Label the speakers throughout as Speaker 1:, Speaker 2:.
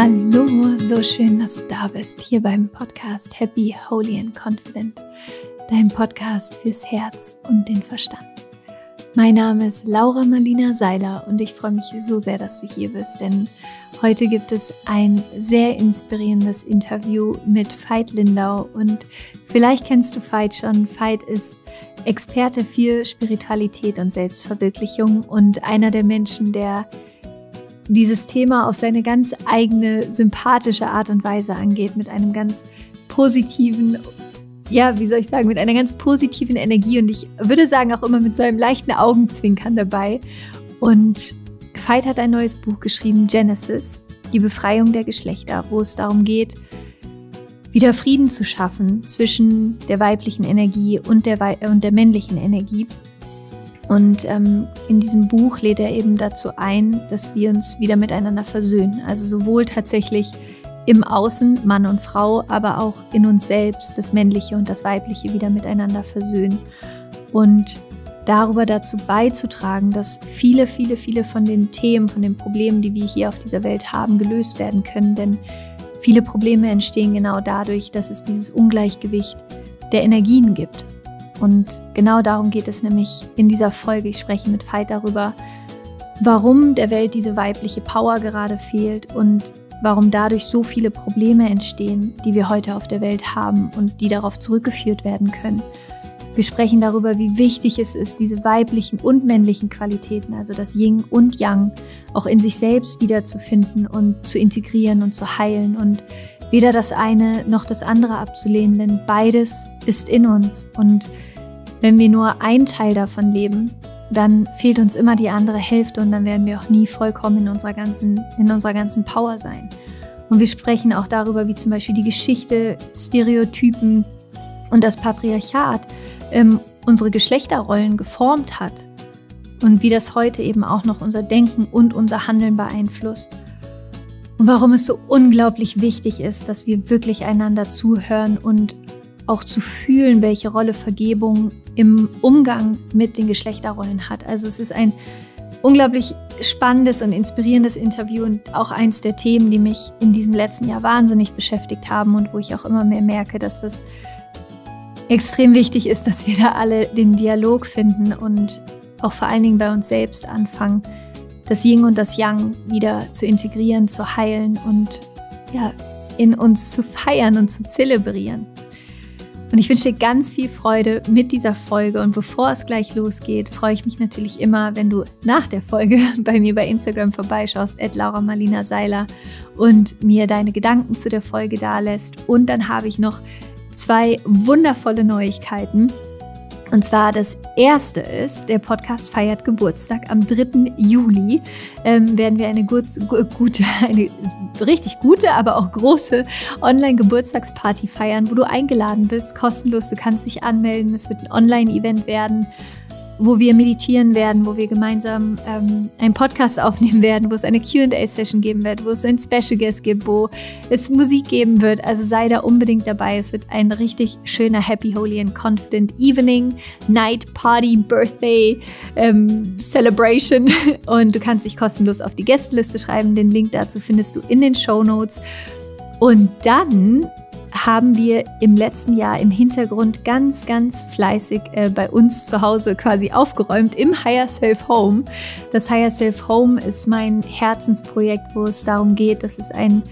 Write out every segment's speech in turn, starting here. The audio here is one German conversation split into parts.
Speaker 1: Hallo, so schön, dass du da bist, hier beim Podcast Happy, Holy and Confident, dein Podcast fürs Herz und den Verstand. Mein Name ist Laura Marlina Seiler und ich freue mich so sehr, dass du hier bist, denn heute gibt es ein sehr inspirierendes Interview mit Veit Lindau und vielleicht kennst du Veit schon. Veit ist Experte für Spiritualität und Selbstverwirklichung und einer der Menschen, der dieses Thema auf seine ganz eigene, sympathische Art und Weise angeht, mit einem ganz positiven, ja, wie soll ich sagen, mit einer ganz positiven Energie und ich würde sagen auch immer mit so einem leichten Augenzwinkern dabei. Und Veit hat ein neues Buch geschrieben, Genesis, die Befreiung der Geschlechter, wo es darum geht, wieder Frieden zu schaffen zwischen der weiblichen Energie und der, und der männlichen Energie. Und ähm, in diesem Buch lädt er eben dazu ein, dass wir uns wieder miteinander versöhnen. Also sowohl tatsächlich im Außen, Mann und Frau, aber auch in uns selbst, das Männliche und das Weibliche wieder miteinander versöhnen. Und darüber dazu beizutragen, dass viele, viele, viele von den Themen, von den Problemen, die wir hier auf dieser Welt haben, gelöst werden können. Denn viele Probleme entstehen genau dadurch, dass es dieses Ungleichgewicht der Energien gibt. Und genau darum geht es nämlich in dieser Folge. Ich spreche mit Veit darüber, warum der Welt diese weibliche Power gerade fehlt und warum dadurch so viele Probleme entstehen, die wir heute auf der Welt haben und die darauf zurückgeführt werden können. Wir sprechen darüber, wie wichtig es ist, diese weiblichen und männlichen Qualitäten, also das Yin und Yang, auch in sich selbst wiederzufinden und zu integrieren und zu heilen und weder das eine noch das andere abzulehnen, denn beides ist in uns und wenn wir nur einen Teil davon leben, dann fehlt uns immer die andere Hälfte und dann werden wir auch nie vollkommen in unserer ganzen, in unserer ganzen Power sein. Und wir sprechen auch darüber, wie zum Beispiel die Geschichte, Stereotypen und das Patriarchat ähm, unsere Geschlechterrollen geformt hat und wie das heute eben auch noch unser Denken und unser Handeln beeinflusst. Und warum es so unglaublich wichtig ist, dass wir wirklich einander zuhören und auch zu fühlen, welche Rolle Vergebung im Umgang mit den Geschlechterrollen hat. Also es ist ein unglaublich spannendes und inspirierendes Interview und auch eins der Themen, die mich in diesem letzten Jahr wahnsinnig beschäftigt haben und wo ich auch immer mehr merke, dass es extrem wichtig ist, dass wir da alle den Dialog finden und auch vor allen Dingen bei uns selbst anfangen, das Yin und das Yang wieder zu integrieren, zu heilen und ja, in uns zu feiern und zu zelebrieren. Und ich wünsche dir ganz viel Freude mit dieser Folge. Und bevor es gleich losgeht, freue ich mich natürlich immer, wenn du nach der Folge bei mir bei Instagram vorbeischaust, at Laura Marlina Seiler, und mir deine Gedanken zu der Folge dalässt. Und dann habe ich noch zwei wundervolle Neuigkeiten. Und zwar das erste ist, der Podcast feiert Geburtstag. Am 3. Juli ähm, werden wir eine, Gurz, gute, eine richtig gute, aber auch große Online-Geburtstagsparty feiern, wo du eingeladen bist, kostenlos. Du kannst dich anmelden. Es wird ein Online-Event werden wo wir meditieren werden, wo wir gemeinsam ähm, einen Podcast aufnehmen werden, wo es eine QA-Session geben wird, wo es einen Special Guest gibt, wo es Musik geben wird. Also sei da unbedingt dabei. Es wird ein richtig schöner Happy, Holy and Confident Evening, Night, Party, Birthday, ähm, Celebration. Und du kannst dich kostenlos auf die Gästeliste schreiben. Den Link dazu findest du in den Show Notes. Und dann haben wir im letzten Jahr im Hintergrund ganz, ganz fleißig äh, bei uns zu Hause quasi aufgeräumt im Higher Self Home. Das Higher Self Home ist mein Herzensprojekt, wo es darum geht, dass es ein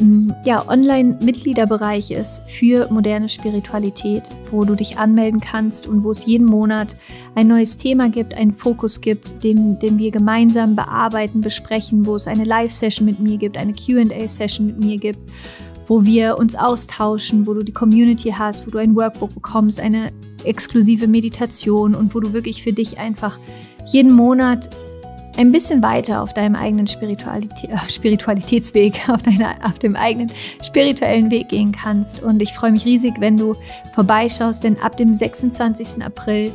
Speaker 1: mm, ja, Online-Mitgliederbereich ist für moderne Spiritualität, wo du dich anmelden kannst und wo es jeden Monat ein neues Thema gibt, einen Fokus gibt, den, den wir gemeinsam bearbeiten, besprechen, wo es eine Live-Session mit mir gibt, eine QA-Session mit mir gibt wo wir uns austauschen, wo du die Community hast, wo du ein Workbook bekommst, eine exklusive Meditation und wo du wirklich für dich einfach jeden Monat ein bisschen weiter auf deinem eigenen Spiritualität, äh, Spiritualitätsweg, auf, deiner, auf dem eigenen spirituellen Weg gehen kannst. Und ich freue mich riesig, wenn du vorbeischaust, denn ab dem 26. April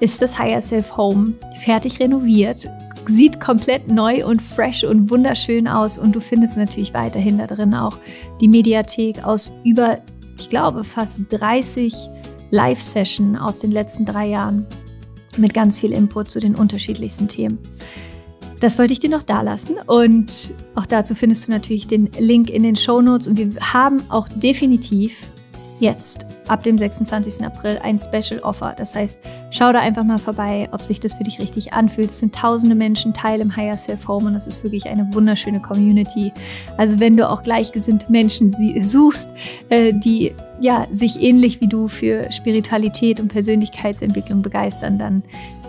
Speaker 1: ist das Higher Self Home fertig renoviert sieht komplett neu und fresh und wunderschön aus. Und du findest natürlich weiterhin da drin auch die Mediathek aus über, ich glaube, fast 30 Live-Sessions aus den letzten drei Jahren mit ganz viel Input zu den unterschiedlichsten Themen. Das wollte ich dir noch da lassen und auch dazu findest du natürlich den Link in den Show Notes und wir haben auch definitiv jetzt ab dem 26. April ein Special Offer. Das heißt, schau da einfach mal vorbei, ob sich das für dich richtig anfühlt. Es sind tausende Menschen Teil im Higher Self Home und es ist wirklich eine wunderschöne Community. Also wenn du auch gleichgesinnte Menschen suchst, äh, die ja, sich ähnlich wie du für Spiritualität und Persönlichkeitsentwicklung begeistern, dann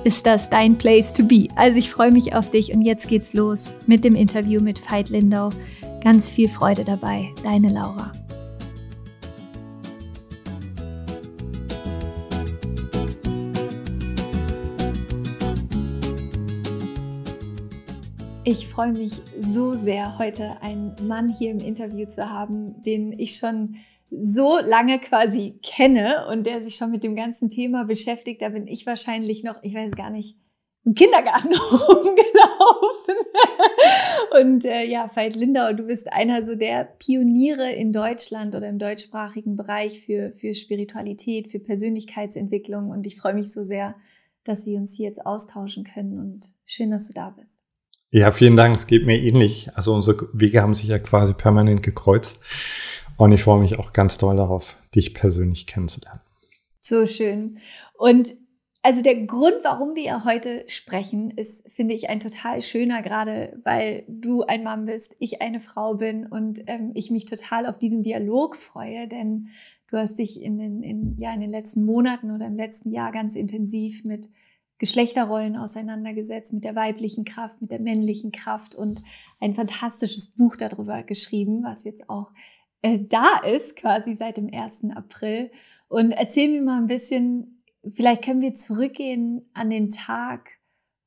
Speaker 1: ist das dein Place to be. Also ich freue mich auf dich und jetzt geht's los mit dem Interview mit Veit Lindau. Ganz viel Freude dabei, deine Laura. Ich freue mich so sehr, heute einen Mann hier im Interview zu haben, den ich schon so lange quasi kenne und der sich schon mit dem ganzen Thema beschäftigt. Da bin ich wahrscheinlich noch, ich weiß gar nicht, im Kindergarten rumgelaufen. Und äh, ja, Veit Lindau, du bist einer so der Pioniere in Deutschland oder im deutschsprachigen Bereich für, für Spiritualität, für Persönlichkeitsentwicklung. Und ich freue mich so sehr, dass wir uns hier jetzt austauschen können. Und schön, dass du da bist.
Speaker 2: Ja, vielen Dank. Es geht mir ähnlich. Also unsere Wege haben sich ja quasi permanent gekreuzt. Und ich freue mich auch ganz doll darauf, dich persönlich kennenzulernen.
Speaker 1: So schön. Und also der Grund, warum wir heute sprechen, ist, finde ich, ein total schöner, gerade weil du ein Mann bist, ich eine Frau bin und ähm, ich mich total auf diesen Dialog freue, denn du hast dich in den, in, ja, in den letzten Monaten oder im letzten Jahr ganz intensiv mit Geschlechterrollen auseinandergesetzt, mit der weiblichen Kraft, mit der männlichen Kraft und ein fantastisches Buch darüber geschrieben, was jetzt auch äh, da ist, quasi seit dem 1. April. Und erzähl mir mal ein bisschen, vielleicht können wir zurückgehen an den Tag,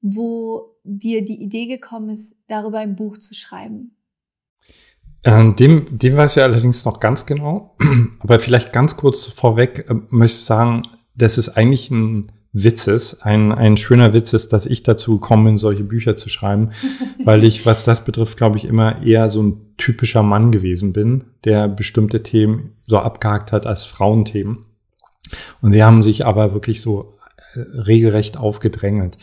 Speaker 1: wo dir die Idee gekommen ist, darüber ein Buch zu schreiben.
Speaker 2: Ähm, dem, dem weiß ich allerdings noch ganz genau. Aber vielleicht ganz kurz vorweg äh, möchte ich sagen, das ist eigentlich ein Witzes. Ein, ein schöner Witz ist, dass ich dazu gekommen bin, solche Bücher zu schreiben, weil ich, was das betrifft, glaube ich, immer eher so ein typischer Mann gewesen bin, der bestimmte Themen so abgehakt hat als Frauenthemen. Und sie haben sich aber wirklich so äh, regelrecht aufgedrängelt.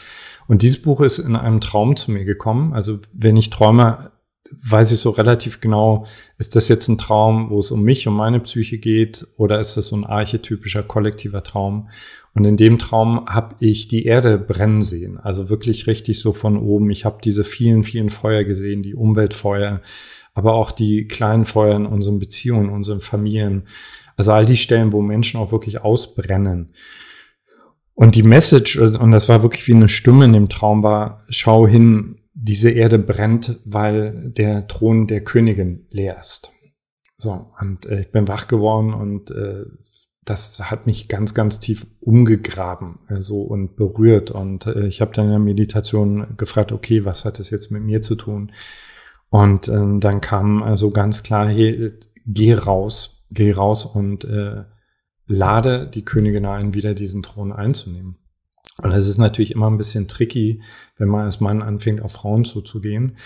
Speaker 2: Und dieses Buch ist in einem Traum zu mir gekommen. Also wenn ich träume, weiß ich so relativ genau, ist das jetzt ein Traum, wo es um mich, um meine Psyche geht, oder ist das so ein archetypischer kollektiver Traum? Und in dem Traum habe ich die Erde brennen sehen, also wirklich richtig so von oben. Ich habe diese vielen, vielen Feuer gesehen, die Umweltfeuer, aber auch die kleinen Feuer in unseren Beziehungen, unseren Familien. Also all die Stellen, wo Menschen auch wirklich ausbrennen. Und die Message, und das war wirklich wie eine Stimme in dem Traum, war, schau hin, diese Erde brennt, weil der Thron der Königin leer ist. So, und äh, ich bin wach geworden und äh, das hat mich ganz, ganz tief umgegraben äh, so also, und berührt. Und äh, ich habe dann in der Meditation gefragt, okay, was hat das jetzt mit mir zu tun? Und äh, dann kam also ganz klar, hey, geh raus, geh raus und äh, lade die Königin ein, wieder diesen Thron einzunehmen. Und es ist natürlich immer ein bisschen tricky, wenn man als Mann anfängt, auf Frauen zuzugehen.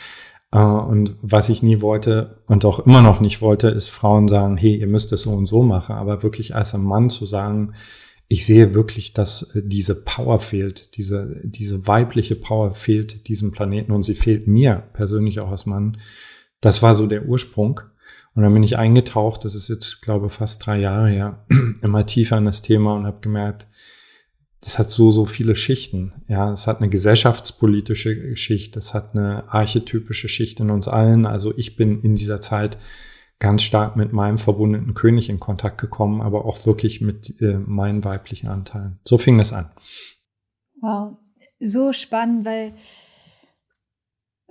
Speaker 2: Äh, und was ich nie wollte und auch immer noch nicht wollte, ist Frauen sagen, hey, ihr müsst es so und so machen. Aber wirklich als ein Mann zu sagen, ich sehe wirklich, dass äh, diese Power fehlt, diese, diese weibliche Power fehlt diesem Planeten und sie fehlt mir persönlich auch als Mann. Das war so der Ursprung. Und dann bin ich eingetaucht, das ist jetzt, glaube fast drei Jahre her, immer tiefer in das Thema und habe gemerkt, das hat so, so viele Schichten. Ja, es hat eine gesellschaftspolitische Schicht, es hat eine archetypische Schicht in uns allen. Also ich bin in dieser Zeit ganz stark mit meinem verwundeten König in Kontakt gekommen, aber auch wirklich mit äh, meinen weiblichen Anteilen. So fing das an.
Speaker 1: Wow, so spannend, weil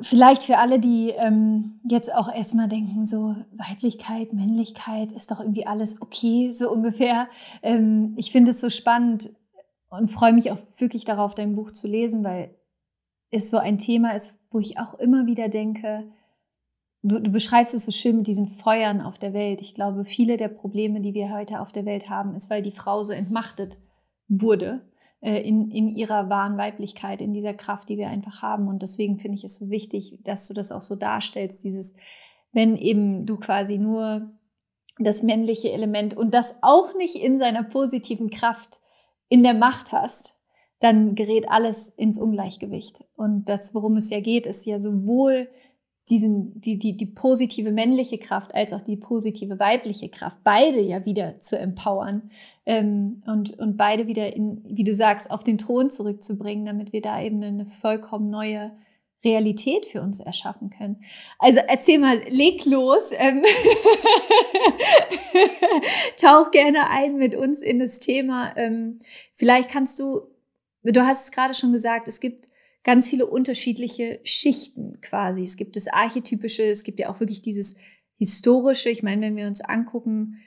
Speaker 1: vielleicht für alle, die ähm, jetzt auch erstmal denken, so Weiblichkeit, Männlichkeit ist doch irgendwie alles okay, so ungefähr. Ähm, ich finde es so spannend, und freue mich auch wirklich darauf, dein Buch zu lesen, weil es so ein Thema ist, wo ich auch immer wieder denke, du, du beschreibst es so schön mit diesen Feuern auf der Welt. Ich glaube, viele der Probleme, die wir heute auf der Welt haben, ist, weil die Frau so entmachtet wurde äh, in, in ihrer wahren Weiblichkeit, in dieser Kraft, die wir einfach haben. Und deswegen finde ich es so wichtig, dass du das auch so darstellst, dieses, wenn eben du quasi nur das männliche Element und das auch nicht in seiner positiven Kraft in der Macht hast, dann gerät alles ins Ungleichgewicht. Und das, worum es ja geht, ist ja sowohl diesen, die, die, die positive männliche Kraft als auch die positive weibliche Kraft, beide ja wieder zu empowern ähm, und, und beide wieder in, wie du sagst, auf den Thron zurückzubringen, damit wir da eben eine vollkommen neue Realität für uns erschaffen können. Also erzähl mal, leg los, ähm tauch gerne ein mit uns in das Thema. Ähm, vielleicht kannst du, du hast es gerade schon gesagt, es gibt ganz viele unterschiedliche Schichten quasi. Es gibt das Archetypische, es gibt ja auch wirklich dieses Historische. Ich meine, wenn wir uns angucken,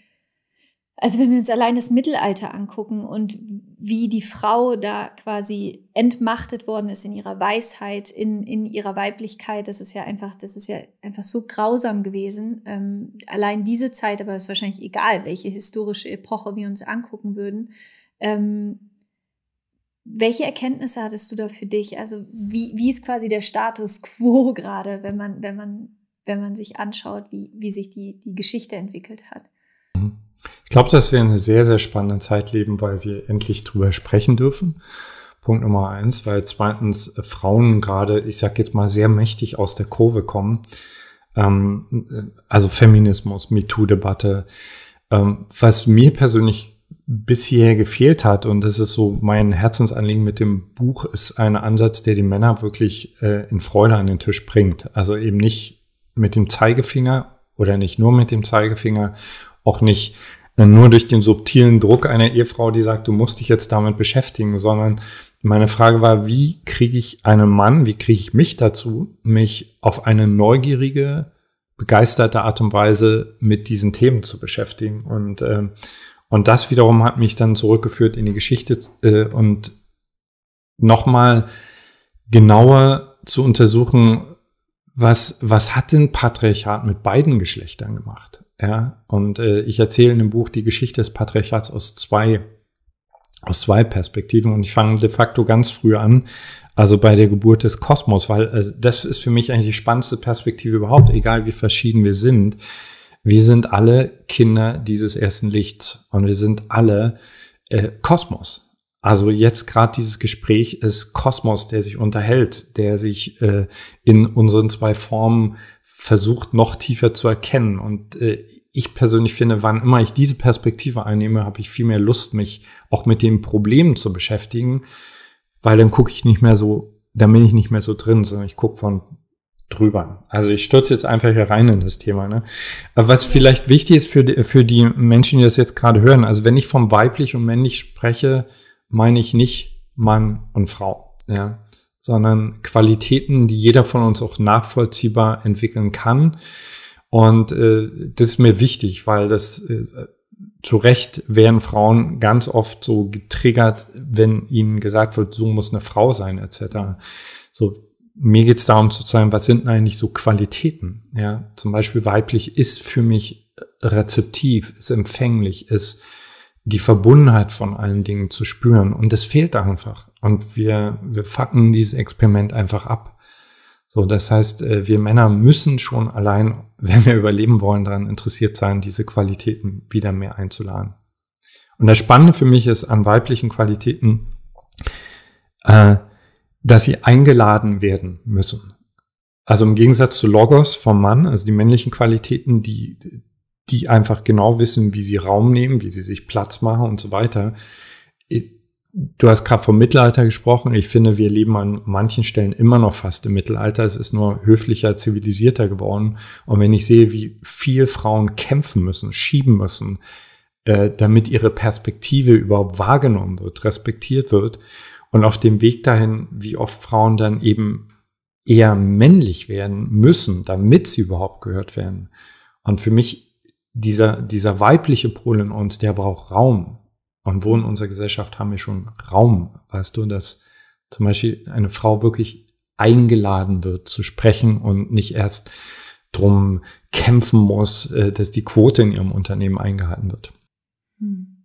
Speaker 1: also wenn wir uns allein das Mittelalter angucken und wie die Frau da quasi entmachtet worden ist in ihrer Weisheit, in, in ihrer Weiblichkeit, das ist ja einfach, das ist ja einfach so grausam gewesen. Ähm, allein diese Zeit, aber es ist wahrscheinlich egal, welche historische Epoche wir uns angucken würden. Ähm, welche Erkenntnisse hattest du da für dich? Also wie, wie ist quasi der Status quo gerade, wenn man, wenn man, wenn man sich anschaut, wie, wie sich die, die Geschichte entwickelt hat?
Speaker 2: Ich glaube, dass wir in einer sehr, sehr spannenden Zeit leben, weil wir endlich drüber sprechen dürfen. Punkt Nummer eins, weil zweitens äh, Frauen gerade, ich sag jetzt mal, sehr mächtig aus der Kurve kommen. Ähm, äh, also Feminismus, MeToo-Debatte. Ähm, was mir persönlich bisher gefehlt hat, und das ist so mein Herzensanliegen mit dem Buch, ist ein Ansatz, der die Männer wirklich äh, in Freude an den Tisch bringt. Also eben nicht mit dem Zeigefinger oder nicht nur mit dem Zeigefinger auch nicht äh, nur durch den subtilen Druck einer Ehefrau, die sagt, du musst dich jetzt damit beschäftigen, sondern meine Frage war, wie kriege ich einen Mann, wie kriege ich mich dazu, mich auf eine neugierige, begeisterte Art und Weise mit diesen Themen zu beschäftigen? Und, äh, und das wiederum hat mich dann zurückgeführt in die Geschichte äh, und nochmal genauer zu untersuchen, was, was hat denn Patriarchat mit beiden Geschlechtern gemacht? Ja, und äh, ich erzähle in dem Buch die Geschichte des Patriarchats aus zwei, aus zwei Perspektiven und ich fange de facto ganz früh an, also bei der Geburt des Kosmos, weil also das ist für mich eigentlich die spannendste Perspektive überhaupt, egal wie verschieden wir sind. Wir sind alle Kinder dieses ersten Lichts und wir sind alle äh, Kosmos. Also jetzt gerade dieses Gespräch ist Kosmos, der sich unterhält, der sich äh, in unseren zwei Formen versucht, noch tiefer zu erkennen. Und äh, ich persönlich finde, wann immer ich diese Perspektive einnehme, habe ich viel mehr Lust, mich auch mit den Problemen zu beschäftigen, weil dann gucke ich nicht mehr so, dann bin ich nicht mehr so drin, sondern ich gucke von drüber. Also ich stürze jetzt einfach hier rein in das Thema. Ne? Was vielleicht wichtig ist für die, für die Menschen, die das jetzt gerade hören, also wenn ich vom weiblich und männlich spreche, meine ich nicht Mann und Frau, ja, sondern Qualitäten, die jeder von uns auch nachvollziehbar entwickeln kann. Und äh, das ist mir wichtig, weil das äh, zu Recht werden Frauen ganz oft so getriggert, wenn ihnen gesagt wird, so muss eine Frau sein, etc. So, mir geht es darum zu zeigen, was sind eigentlich so Qualitäten? Ja, zum Beispiel weiblich ist für mich rezeptiv, ist empfänglich, ist die Verbundenheit von allen Dingen zu spüren. Und das fehlt einfach. Und wir, wir fucken dieses Experiment einfach ab. So, das heißt, äh, wir Männer müssen schon allein, wenn wir überleben wollen, daran interessiert sein, diese Qualitäten wieder mehr einzuladen. Und das Spannende für mich ist an weiblichen Qualitäten, äh, dass sie eingeladen werden müssen. Also im Gegensatz zu Logos vom Mann, also die männlichen Qualitäten, die, die einfach genau wissen, wie sie Raum nehmen, wie sie sich Platz machen und so weiter. Du hast gerade vom Mittelalter gesprochen. Ich finde, wir leben an manchen Stellen immer noch fast im Mittelalter. Es ist nur höflicher, zivilisierter geworden. Und wenn ich sehe, wie viel Frauen kämpfen müssen, schieben müssen, äh, damit ihre Perspektive überhaupt wahrgenommen wird, respektiert wird, und auf dem Weg dahin, wie oft Frauen dann eben eher männlich werden müssen, damit sie überhaupt gehört werden. Und für mich dieser, dieser weibliche Pol in uns, der braucht Raum. Und wo in unserer Gesellschaft haben wir schon Raum? Weißt du, dass zum Beispiel eine Frau wirklich eingeladen wird zu sprechen und nicht erst drum kämpfen muss, äh, dass die Quote in ihrem Unternehmen eingehalten wird.
Speaker 1: Hm.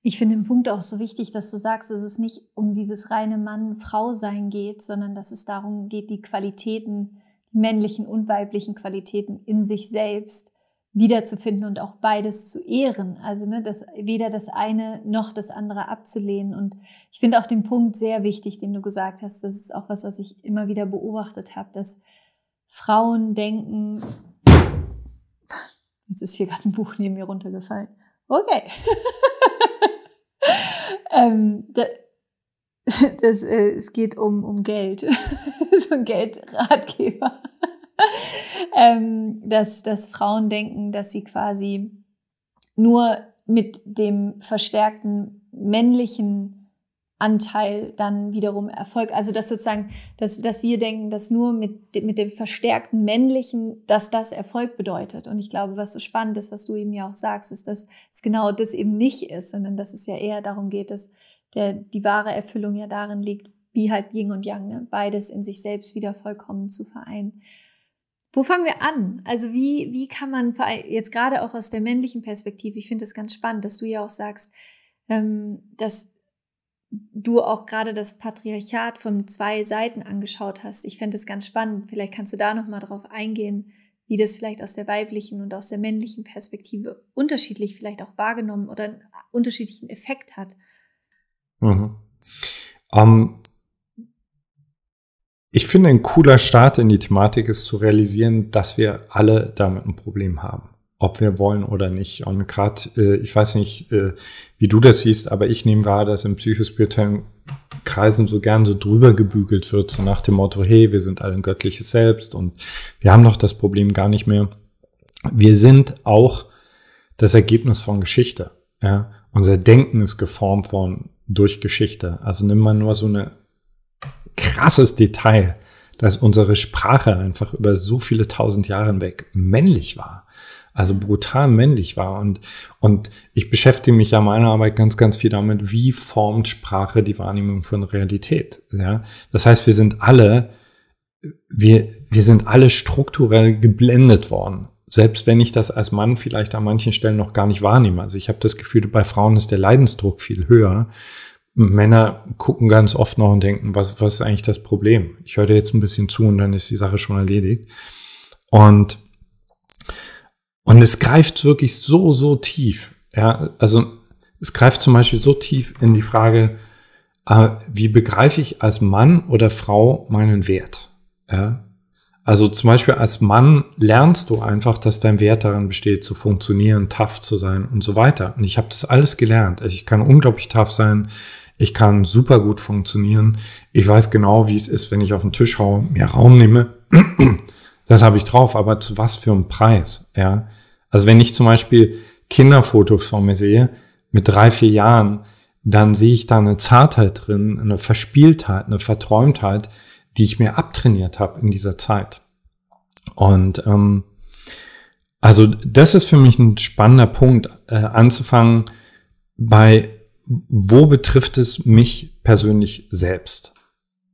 Speaker 1: Ich finde den Punkt auch so wichtig, dass du sagst, dass es nicht um dieses reine Mann-Frau-Sein geht, sondern dass es darum geht, die Qualitäten, männlichen und weiblichen Qualitäten in sich selbst wiederzufinden und auch beides zu ehren. Also ne, das, weder das eine noch das andere abzulehnen. Und ich finde auch den Punkt sehr wichtig, den du gesagt hast. Das ist auch was, was ich immer wieder beobachtet habe, dass Frauen denken, jetzt ist hier gerade ein Buch neben mir runtergefallen. Okay. ähm, da, das, äh, es geht um, um Geld. so ein Geldratgeber. ähm, dass, dass Frauen denken, dass sie quasi nur mit dem verstärkten männlichen Anteil dann wiederum Erfolg, also dass sozusagen, dass, dass wir denken, dass nur mit, mit dem verstärkten männlichen, dass das Erfolg bedeutet. Und ich glaube, was so spannend ist, was du eben ja auch sagst, ist, dass es genau das eben nicht ist, sondern dass es ja eher darum geht, dass der, die wahre Erfüllung ja darin liegt, wie halt Yin und Yang, ne? beides in sich selbst wieder vollkommen zu vereinen. Wo fangen wir an? Also wie, wie kann man, jetzt gerade auch aus der männlichen Perspektive, ich finde das ganz spannend, dass du ja auch sagst, ähm, dass du auch gerade das Patriarchat von zwei Seiten angeschaut hast. Ich fände das ganz spannend. Vielleicht kannst du da nochmal drauf eingehen, wie das vielleicht aus der weiblichen und aus der männlichen Perspektive unterschiedlich vielleicht auch wahrgenommen oder einen äh, unterschiedlichen Effekt hat.
Speaker 2: Mhm. Um, ähm, ich finde, ein cooler Start in die Thematik ist zu realisieren, dass wir alle damit ein Problem haben, ob wir wollen oder nicht. Und gerade, äh, ich weiß nicht, äh, wie du das siehst, aber ich nehme wahr, dass im psychospirituellen Kreisen so gern so drüber gebügelt wird, so nach dem Motto, hey, wir sind alle ein göttliches Selbst und wir haben doch das Problem gar nicht mehr. Wir sind auch das Ergebnis von Geschichte. Ja? Unser Denken ist geformt worden durch Geschichte. Also nimm mal nur so eine krasses Detail, dass unsere Sprache einfach über so viele tausend Jahre hinweg männlich war. Also brutal männlich war. Und, und ich beschäftige mich ja meiner Arbeit ganz, ganz viel damit, wie formt Sprache die Wahrnehmung von Realität. Ja? Das heißt, wir sind alle, wir, wir sind alle strukturell geblendet worden selbst wenn ich das als Mann vielleicht an manchen Stellen noch gar nicht wahrnehme. Also ich habe das Gefühl, bei Frauen ist der Leidensdruck viel höher, Männer gucken ganz oft noch und denken, was, was ist eigentlich das Problem? Ich höre dir jetzt ein bisschen zu und dann ist die Sache schon erledigt. Und, und es greift wirklich so, so tief. Ja, also es greift zum Beispiel so tief in die Frage, äh, wie begreife ich als Mann oder Frau meinen Wert? Ja? Also zum Beispiel als Mann lernst du einfach, dass dein Wert darin besteht, zu funktionieren, tough zu sein und so weiter. Und ich habe das alles gelernt. Also ich kann unglaublich tough sein, ich kann super gut funktionieren. Ich weiß genau, wie es ist, wenn ich auf den Tisch haue, mir Raum nehme. Das habe ich drauf, aber zu was für einem Preis, ja? Also wenn ich zum Beispiel Kinderfotos von mir sehe, mit drei, vier Jahren, dann sehe ich da eine Zartheit drin, eine Verspieltheit, eine Verträumtheit, die ich mir abtrainiert habe in dieser Zeit. Und ähm, also das ist für mich ein spannender Punkt, äh, anzufangen bei wo betrifft es mich persönlich selbst?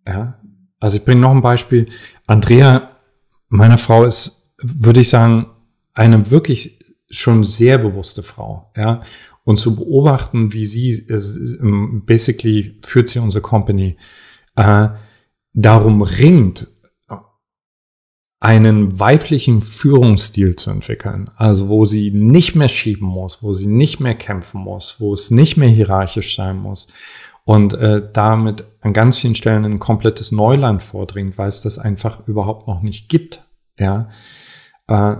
Speaker 2: Ja? Also ich bringe noch ein Beispiel. Andrea, meine Frau ist, würde ich sagen, eine wirklich schon sehr bewusste Frau. Ja? Und zu beobachten, wie sie, ähm, basically führt sie unsere Company, äh, darum ringt, einen weiblichen Führungsstil zu entwickeln. Also wo sie nicht mehr schieben muss, wo sie nicht mehr kämpfen muss, wo es nicht mehr hierarchisch sein muss und äh, damit an ganz vielen Stellen ein komplettes Neuland vordringt, weil es das einfach überhaupt noch nicht gibt. Ja, äh,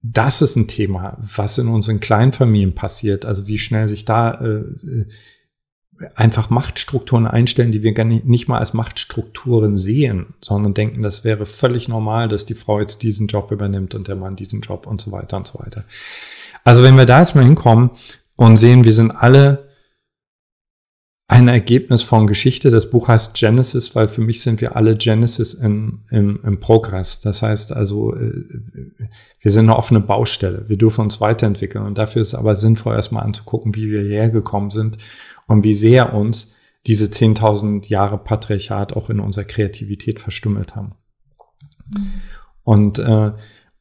Speaker 2: das ist ein Thema, was in unseren Kleinfamilien passiert. Also wie schnell sich da äh, äh einfach Machtstrukturen einstellen, die wir gar nicht, nicht mal als Machtstrukturen sehen, sondern denken, das wäre völlig normal, dass die Frau jetzt diesen Job übernimmt und der Mann diesen Job und so weiter und so weiter. Also wenn wir da erstmal hinkommen und sehen, wir sind alle ein Ergebnis von Geschichte. Das Buch heißt Genesis, weil für mich sind wir alle Genesis im, im, im Progress. Das heißt also, äh, wir sind eine offene Baustelle. Wir dürfen uns weiterentwickeln. Und dafür ist es aber sinnvoll, erstmal anzugucken, wie wir hergekommen sind und wie sehr uns diese 10.000 Jahre Patriarchat auch in unserer Kreativität verstümmelt haben. Mhm. Und äh,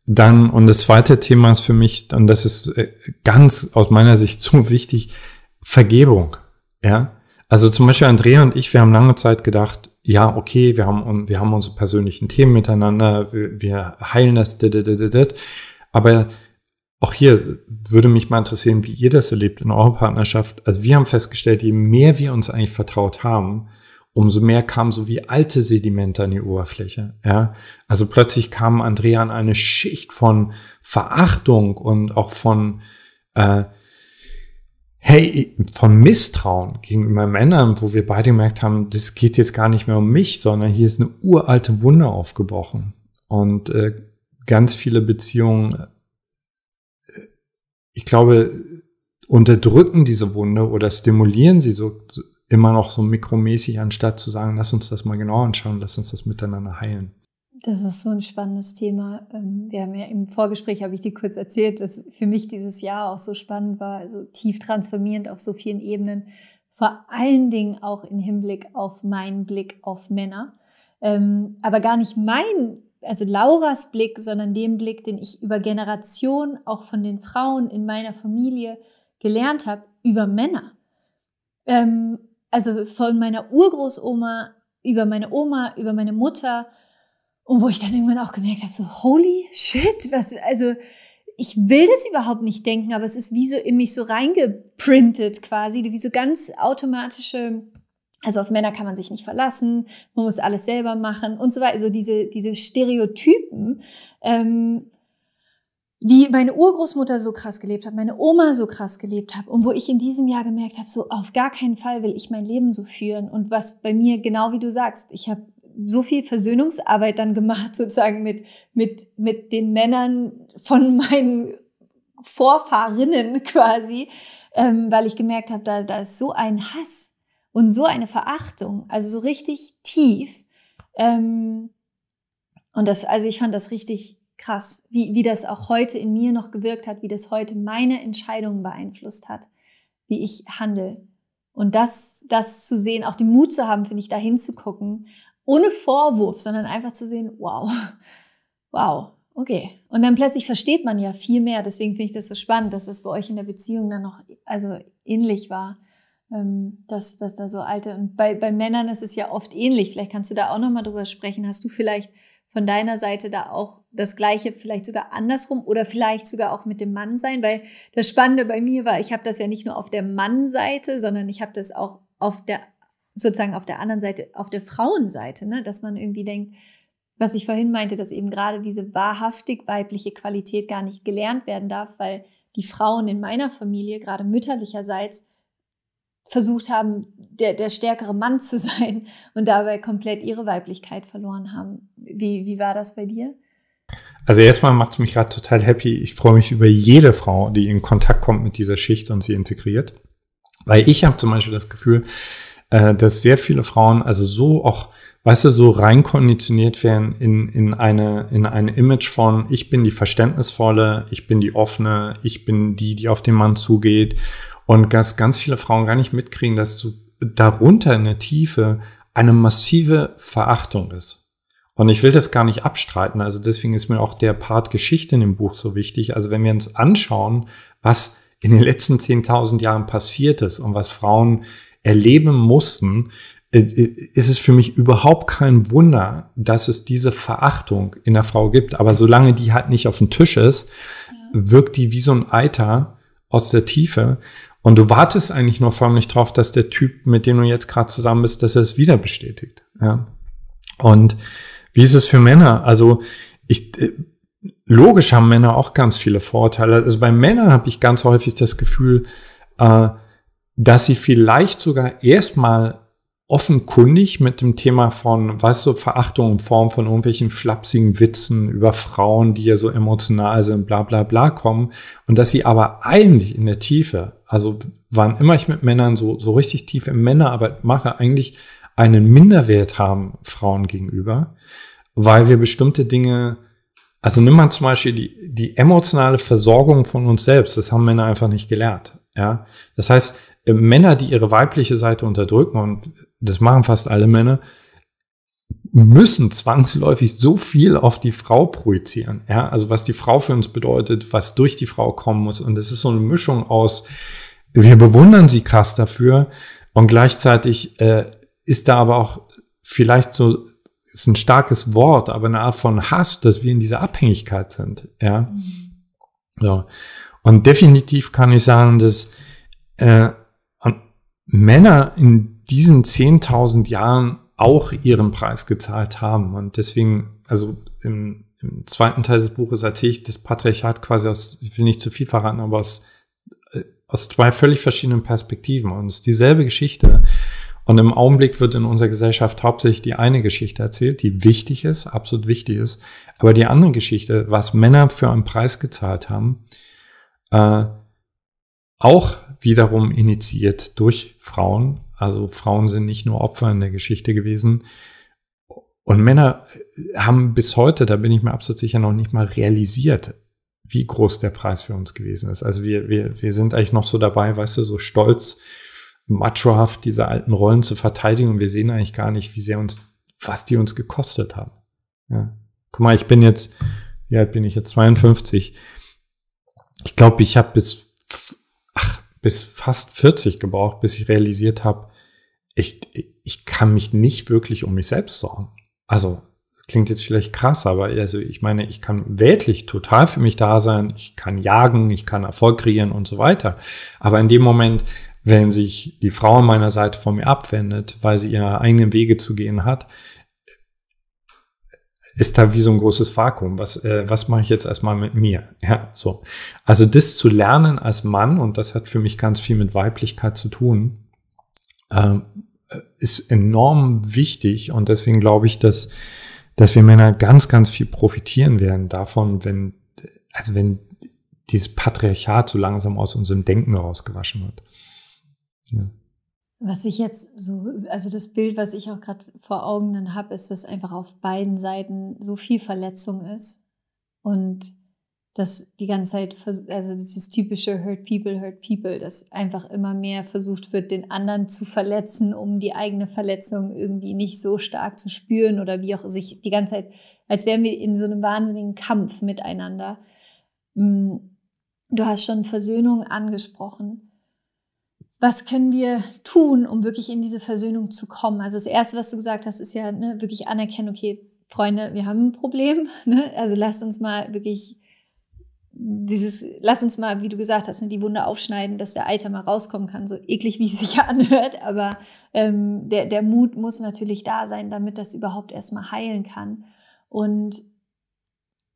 Speaker 2: dann, und das zweite Thema ist für mich, und das ist äh, ganz aus meiner Sicht so wichtig, Vergebung. Ja. Also zum Beispiel Andrea und ich, wir haben lange Zeit gedacht, ja, okay, wir haben, wir haben unsere persönlichen Themen miteinander, wir, wir heilen das, dit, dit, dit, aber auch hier würde mich mal interessieren, wie ihr das erlebt in eurer Partnerschaft. Also wir haben festgestellt, je mehr wir uns eigentlich vertraut haben, umso mehr kamen so wie alte Sedimente an die Oberfläche. Ja? Also plötzlich kam Andrea an eine Schicht von Verachtung und auch von, äh, hey, von Misstrauen gegenüber Männern, wo wir beide gemerkt haben, das geht jetzt gar nicht mehr um mich, sondern hier ist eine uralte Wunde aufgebrochen. Und äh, ganz viele Beziehungen ich glaube, unterdrücken diese Wunde oder stimulieren sie so, so immer noch so mikromäßig, anstatt zu sagen, lass uns das mal genau anschauen, lass uns das miteinander heilen.
Speaker 1: Das ist so ein spannendes Thema. Ähm, wir haben ja im Vorgespräch, habe ich dir kurz erzählt, dass für mich dieses Jahr auch so spannend war, also tief transformierend auf so vielen Ebenen, vor allen Dingen auch im Hinblick auf meinen Blick auf Männer. Ähm, aber gar nicht mein also Lauras Blick, sondern dem Blick, den ich über Generationen auch von den Frauen in meiner Familie gelernt habe, über Männer. Ähm, also von meiner Urgroßoma, über meine Oma, über meine Mutter. Und wo ich dann irgendwann auch gemerkt habe, so holy shit, was, also ich will das überhaupt nicht denken, aber es ist wie so in mich so reingeprintet quasi, wie so ganz automatische also auf Männer kann man sich nicht verlassen, man muss alles selber machen und so weiter. Also diese, diese Stereotypen, ähm, die meine Urgroßmutter so krass gelebt hat, meine Oma so krass gelebt hat und wo ich in diesem Jahr gemerkt habe, so auf gar keinen Fall will ich mein Leben so führen und was bei mir genau wie du sagst, ich habe so viel Versöhnungsarbeit dann gemacht sozusagen mit mit mit den Männern von meinen Vorfahrinnen quasi, ähm, weil ich gemerkt habe, da da ist so ein Hass und so eine Verachtung, also so richtig tief. Ähm, und das, also ich fand das richtig krass, wie, wie das auch heute in mir noch gewirkt hat, wie das heute meine Entscheidungen beeinflusst hat, wie ich handle. Und das, das zu sehen, auch den Mut zu haben, finde ich, da hinzugucken, ohne Vorwurf, sondern einfach zu sehen, wow, wow, okay. Und dann plötzlich versteht man ja viel mehr. Deswegen finde ich das so spannend, dass das bei euch in der Beziehung dann noch also ähnlich war. Ähm, dass, dass da so alte, und bei, bei Männern ist es ja oft ähnlich. Vielleicht kannst du da auch nochmal drüber sprechen. Hast du vielleicht von deiner Seite da auch das Gleiche, vielleicht sogar andersrum oder vielleicht sogar auch mit dem Mann sein? Weil das Spannende bei mir war, ich habe das ja nicht nur auf der Mannseite, sondern ich habe das auch auf der, sozusagen auf der anderen Seite, auf der Frauenseite, ne? dass man irgendwie denkt, was ich vorhin meinte, dass eben gerade diese wahrhaftig weibliche Qualität gar nicht gelernt werden darf, weil die Frauen in meiner Familie, gerade mütterlicherseits, versucht haben, der, der stärkere Mann zu sein und dabei komplett ihre Weiblichkeit verloren haben. Wie, wie war das bei dir?
Speaker 2: Also erstmal macht es mich gerade total happy. Ich freue mich über jede Frau, die in Kontakt kommt mit dieser Schicht und sie integriert. Weil ich habe zum Beispiel das Gefühl, äh, dass sehr viele Frauen also so auch, weißt du, so rein konditioniert werden in, in, eine, in ein Image von, ich bin die Verständnisvolle, ich bin die Offene, ich bin die, die auf den Mann zugeht. Und dass ganz viele Frauen gar nicht mitkriegen, dass du darunter in der Tiefe eine massive Verachtung ist. Und ich will das gar nicht abstreiten. Also deswegen ist mir auch der Part Geschichte in dem Buch so wichtig. Also wenn wir uns anschauen, was in den letzten 10.000 Jahren passiert ist und was Frauen erleben mussten, äh, äh, ist es für mich überhaupt kein Wunder, dass es diese Verachtung in der Frau gibt. Aber solange die halt nicht auf dem Tisch ist, wirkt die wie so ein Eiter aus der Tiefe. Und du wartest eigentlich nur förmlich drauf, dass der Typ, mit dem du jetzt gerade zusammen bist, dass er es wieder bestätigt. Ja. Und wie ist es für Männer? Also ich, äh, logisch haben Männer auch ganz viele Vorteile. Also bei Männern habe ich ganz häufig das Gefühl, äh, dass sie vielleicht sogar erstmal offenkundig mit dem Thema von, weißt du, Verachtung in Form von irgendwelchen flapsigen Witzen über Frauen, die ja so emotional sind, bla bla bla kommen. Und dass sie aber eigentlich in der Tiefe, also wann immer ich mit Männern so, so richtig tief in Männerarbeit mache, eigentlich einen Minderwert haben Frauen gegenüber, weil wir bestimmte Dinge, also nimm mal zum Beispiel die, die emotionale Versorgung von uns selbst, das haben Männer einfach nicht gelernt. Ja, das heißt, Männer, die ihre weibliche Seite unterdrücken, und das machen fast alle Männer, müssen zwangsläufig so viel auf die Frau projizieren. Ja, also was die Frau für uns bedeutet, was durch die Frau kommen muss. Und es ist so eine Mischung aus, wir bewundern sie krass dafür und gleichzeitig äh, ist da aber auch vielleicht so, ist ein starkes Wort, aber eine Art von Hass, dass wir in dieser Abhängigkeit sind. Ja. Mhm. So. Und definitiv kann ich sagen, dass äh, Männer in diesen 10.000 Jahren auch ihren Preis gezahlt haben. Und deswegen, also im, im zweiten Teil des Buches erzähle ich das Patriarchat quasi aus, ich will nicht zu viel verraten, aber aus, äh, aus zwei völlig verschiedenen Perspektiven. Und es ist dieselbe Geschichte. Und im Augenblick wird in unserer Gesellschaft hauptsächlich die eine Geschichte erzählt, die wichtig ist, absolut wichtig ist. Aber die andere Geschichte, was Männer für einen Preis gezahlt haben, äh, auch wiederum initiiert durch Frauen. Also Frauen sind nicht nur Opfer in der Geschichte gewesen. Und Männer äh, haben bis heute, da bin ich mir absolut sicher, noch nicht mal realisiert, wie groß der Preis für uns gewesen ist. Also wir, wir, wir sind eigentlich noch so dabei, weißt du, so stolz, machohaft diese alten Rollen zu verteidigen und wir sehen eigentlich gar nicht, wie sehr uns, was die uns gekostet haben. Ja. Guck mal, ich bin jetzt, wie alt bin ich jetzt? 52. Ich glaube, ich habe bis bis fast 40 gebraucht, bis ich realisiert habe, ich, ich kann mich nicht wirklich um mich selbst sorgen. Also klingt jetzt vielleicht krass, aber also ich meine, ich kann weltlich total für mich da sein, ich kann jagen, ich kann Erfolg kreieren und so weiter. Aber in dem Moment, wenn sich die Frau an meiner Seite von mir abwendet, weil sie ihre eigenen Wege zu gehen hat, ist da wie so ein großes Vakuum. Was, äh, was mache ich jetzt erstmal mit mir? Ja, so. Also das zu lernen als Mann, und das hat für mich ganz viel mit Weiblichkeit zu tun, äh, ist enorm wichtig. Und deswegen glaube ich, dass, dass wir Männer ganz, ganz viel profitieren werden davon, wenn, also wenn dieses Patriarchat so langsam aus unserem Denken rausgewaschen wird.
Speaker 1: Ja. Was ich jetzt so, also das Bild, was ich auch gerade vor Augen dann habe, ist, dass einfach auf beiden Seiten so viel Verletzung ist und dass die ganze Zeit, also dieses typische Hurt People, Hurt People, dass einfach immer mehr versucht wird, den anderen zu verletzen, um die eigene Verletzung irgendwie nicht so stark zu spüren oder wie auch sich die ganze Zeit, als wären wir in so einem wahnsinnigen Kampf miteinander. Hm, du hast schon Versöhnung angesprochen was können wir tun, um wirklich in diese Versöhnung zu kommen? Also das Erste, was du gesagt hast, ist ja ne, wirklich anerkennen, okay, Freunde, wir haben ein Problem. Ne? Also lasst uns mal wirklich dieses, lass uns mal, wie du gesagt hast, ne, die Wunde aufschneiden, dass der Alter mal rauskommen kann, so eklig wie es sich anhört, aber ähm, der, der Mut muss natürlich da sein, damit das überhaupt erstmal heilen kann. Und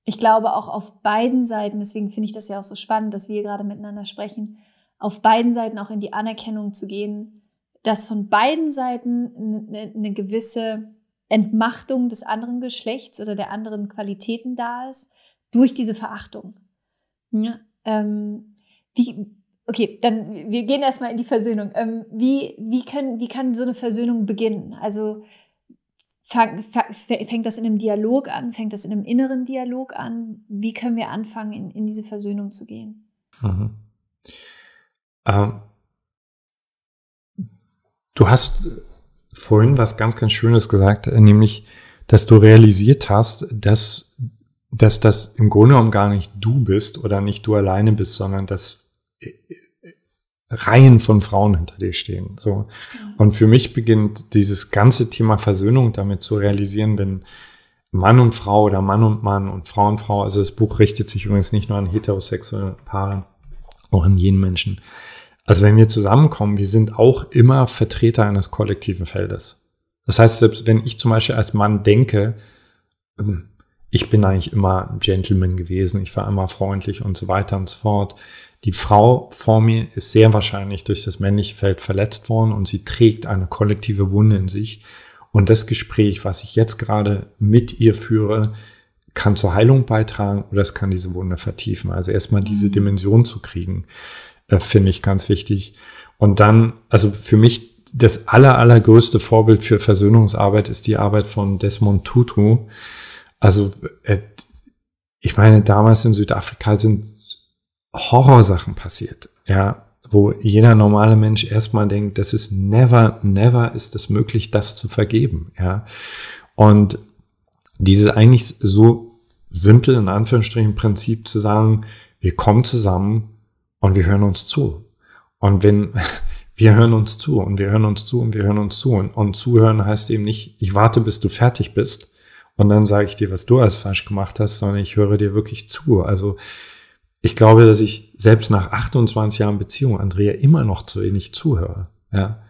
Speaker 1: ich glaube auch auf beiden Seiten, deswegen finde ich das ja auch so spannend, dass wir gerade miteinander sprechen, auf beiden Seiten auch in die Anerkennung zu gehen, dass von beiden Seiten eine, eine gewisse Entmachtung des anderen Geschlechts oder der anderen Qualitäten da ist durch diese Verachtung. Ja. Ähm, wie, okay, dann wir gehen erstmal in die Versöhnung. Ähm, wie, wie, können, wie kann so eine Versöhnung beginnen? Also fang, fängt das in einem Dialog an? Fängt das in einem inneren Dialog an? Wie können wir anfangen, in, in diese Versöhnung zu gehen?
Speaker 2: Mhm. Ähm, du hast vorhin was ganz, ganz Schönes gesagt, äh, nämlich, dass du realisiert hast, dass, dass das im Grunde genommen gar nicht du bist oder nicht du alleine bist, sondern dass äh, äh, Reihen von Frauen hinter dir stehen. So. Mhm. Und für mich beginnt dieses ganze Thema Versöhnung damit zu realisieren, wenn Mann und Frau oder Mann und Mann und Frau und Frau, also das Buch richtet sich übrigens nicht nur an heterosexuelle Paare, auch in jedem Menschen. Also wenn wir zusammenkommen, wir sind auch immer Vertreter eines kollektiven Feldes. Das heißt, selbst wenn ich zum Beispiel als Mann denke, ähm, ich bin eigentlich immer Gentleman gewesen, ich war immer freundlich und so weiter und so fort. Die Frau vor mir ist sehr wahrscheinlich durch das männliche Feld verletzt worden und sie trägt eine kollektive Wunde in sich. Und das Gespräch, was ich jetzt gerade mit ihr führe, kann zur Heilung beitragen oder es kann diese Wunde vertiefen. Also erstmal diese mhm. Dimension zu kriegen, äh, finde ich ganz wichtig. Und dann, also für mich das aller, allergrößte Vorbild für Versöhnungsarbeit ist die Arbeit von Desmond Tutu. Also, äh, ich meine, damals in Südafrika sind Horrorsachen passiert, ja, wo jeder normale Mensch erstmal denkt, das ist never, never ist es möglich, das zu vergeben, ja. Und dieses eigentlich so simple, in Anführungsstrichen, Prinzip zu sagen, wir kommen zusammen und wir hören uns zu. Und wenn wir hören uns zu und wir hören uns zu und wir hören uns zu und, und zuhören heißt eben nicht, ich warte, bis du fertig bist und dann sage ich dir, was du als falsch gemacht hast, sondern ich höre dir wirklich zu. Also ich glaube, dass ich selbst nach 28 Jahren Beziehung Andrea immer noch zu wenig zuhöre, ja,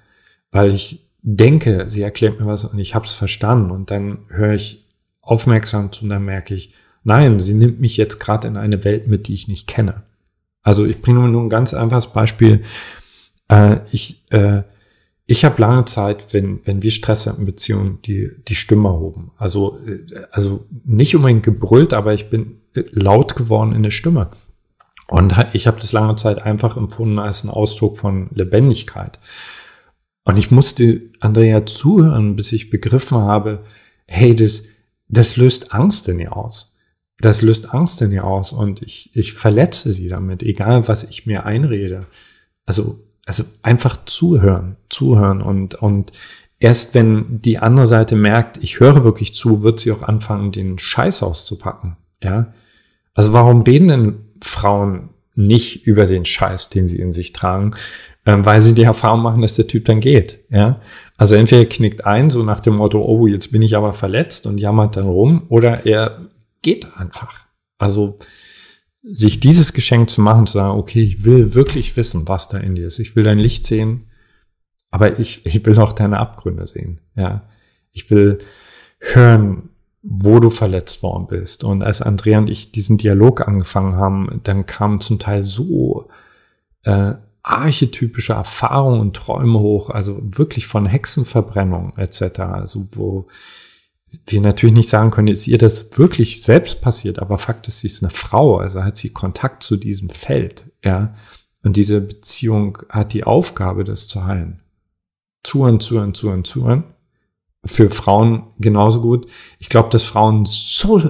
Speaker 2: weil ich denke, sie erklärt mir was und ich habe es verstanden und dann höre ich aufmerksam zu und dann merke ich, Nein, sie nimmt mich jetzt gerade in eine Welt mit, die ich nicht kenne. Also ich bringe nur ein ganz einfaches Beispiel. Äh, ich äh, ich habe lange Zeit, wenn, wenn wir Stress hatten, Beziehungen, die, die Stimme erhoben. Also, äh, also nicht unbedingt gebrüllt, aber ich bin äh, laut geworden in der Stimme. Und ich habe das lange Zeit einfach empfunden als einen Ausdruck von Lebendigkeit. Und ich musste Andrea zuhören, bis ich begriffen habe, hey, das, das löst Angst in ihr aus das löst Angst in ihr aus und ich, ich verletze sie damit, egal was ich mir einrede. Also, also einfach zuhören, zuhören und, und erst wenn die andere Seite merkt, ich höre wirklich zu, wird sie auch anfangen, den Scheiß auszupacken. Ja. Also warum reden denn Frauen nicht über den Scheiß, den sie in sich tragen, ähm, weil sie die Erfahrung machen, dass der Typ dann geht. Ja? Also entweder knickt ein, so nach dem Motto, oh, jetzt bin ich aber verletzt und jammert dann rum, oder er geht einfach. Also sich dieses Geschenk zu machen, zu sagen, okay, ich will wirklich wissen, was da in dir ist. Ich will dein Licht sehen, aber ich, ich will auch deine Abgründe sehen. Ja, ich will hören, wo du verletzt worden bist. Und als Andrea und ich diesen Dialog angefangen haben, dann kamen zum Teil so äh, archetypische Erfahrungen und Träume hoch, also wirklich von Hexenverbrennung etc. Also wo wir natürlich nicht sagen können, ist ihr das wirklich selbst passiert, aber Fakt ist, sie ist eine Frau, also hat sie Kontakt zu diesem Feld, ja. Und diese Beziehung hat die Aufgabe, das zu heilen. Zuhören, zuhören, zuhören, zuhören. Für Frauen genauso gut. Ich glaube, dass Frauen so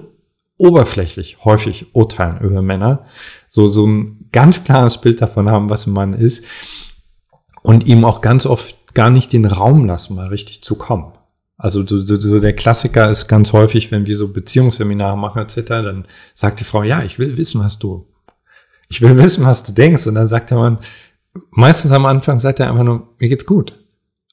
Speaker 2: oberflächlich häufig urteilen über Männer, so, so ein ganz klares Bild davon haben, was ein Mann ist und ihm auch ganz oft gar nicht den Raum lassen, mal richtig zu kommen. Also so, so der Klassiker ist ganz häufig, wenn wir so Beziehungsseminare machen etc., dann sagt die Frau, ja, ich will wissen, was du, ich will wissen, was du denkst. Und dann sagt der Mann, meistens am Anfang sagt er einfach nur, mir geht's gut.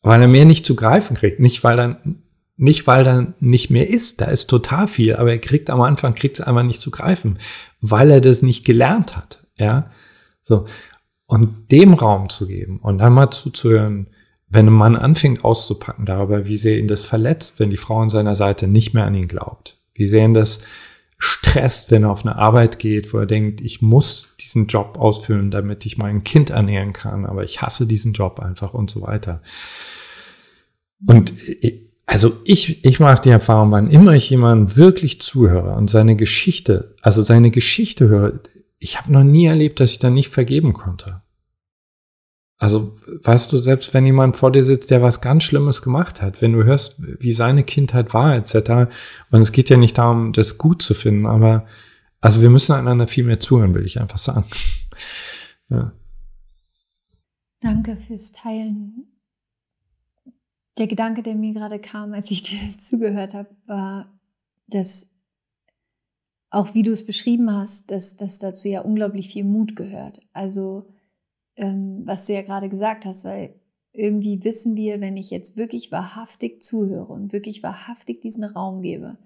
Speaker 2: Weil er mehr nicht zu greifen kriegt. Nicht, weil dann, nicht, weil dann nicht mehr ist. Da ist total viel. Aber er kriegt am Anfang, kriegt es einfach nicht zu greifen. Weil er das nicht gelernt hat. Ja. So. Und dem Raum zu geben und dann mal zuzuhören, wenn ein Mann anfängt auszupacken darüber, wie sehr ihn das verletzt, wenn die Frau an seiner Seite nicht mehr an ihn glaubt, wie sehr ihn das stresst, wenn er auf eine Arbeit geht, wo er denkt, ich muss diesen Job ausfüllen, damit ich mein Kind ernähren kann, aber ich hasse diesen Job einfach und so weiter. Und also ich, ich mache die Erfahrung, wann immer ich jemandem wirklich zuhöre und seine Geschichte, also seine Geschichte höre, ich habe noch nie erlebt, dass ich da nicht vergeben konnte. Also, weißt du, selbst wenn jemand vor dir sitzt, der was ganz Schlimmes gemacht hat, wenn du hörst, wie seine Kindheit war, etc., und es geht ja nicht darum, das gut zu finden, aber also wir müssen einander viel mehr zuhören, will ich einfach sagen.
Speaker 1: ja. Danke fürs Teilen. Der Gedanke, der mir gerade kam, als ich dir zugehört habe, war, dass auch wie du es beschrieben hast, dass, dass dazu ja unglaublich viel Mut gehört. Also ähm, was du ja gerade gesagt hast, weil irgendwie wissen wir, wenn ich jetzt wirklich wahrhaftig zuhöre und wirklich wahrhaftig diesen Raum gebe,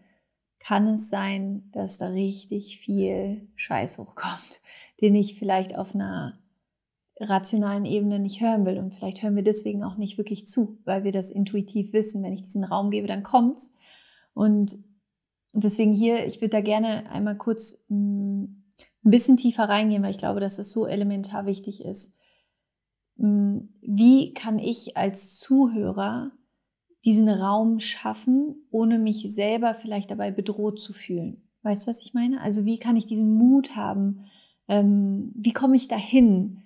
Speaker 1: kann es sein, dass da richtig viel Scheiß hochkommt, den ich vielleicht auf einer rationalen Ebene nicht hören will. Und vielleicht hören wir deswegen auch nicht wirklich zu, weil wir das intuitiv wissen. Wenn ich diesen Raum gebe, dann kommt's. Und deswegen hier, ich würde da gerne einmal kurz mm, ein bisschen tiefer reingehen, weil ich glaube, dass das so elementar wichtig ist. Hm, wie kann ich als Zuhörer diesen Raum schaffen, ohne mich selber vielleicht dabei bedroht zu fühlen. Weißt du, was ich meine? Also wie kann ich diesen Mut haben? Ähm, wie komme ich dahin,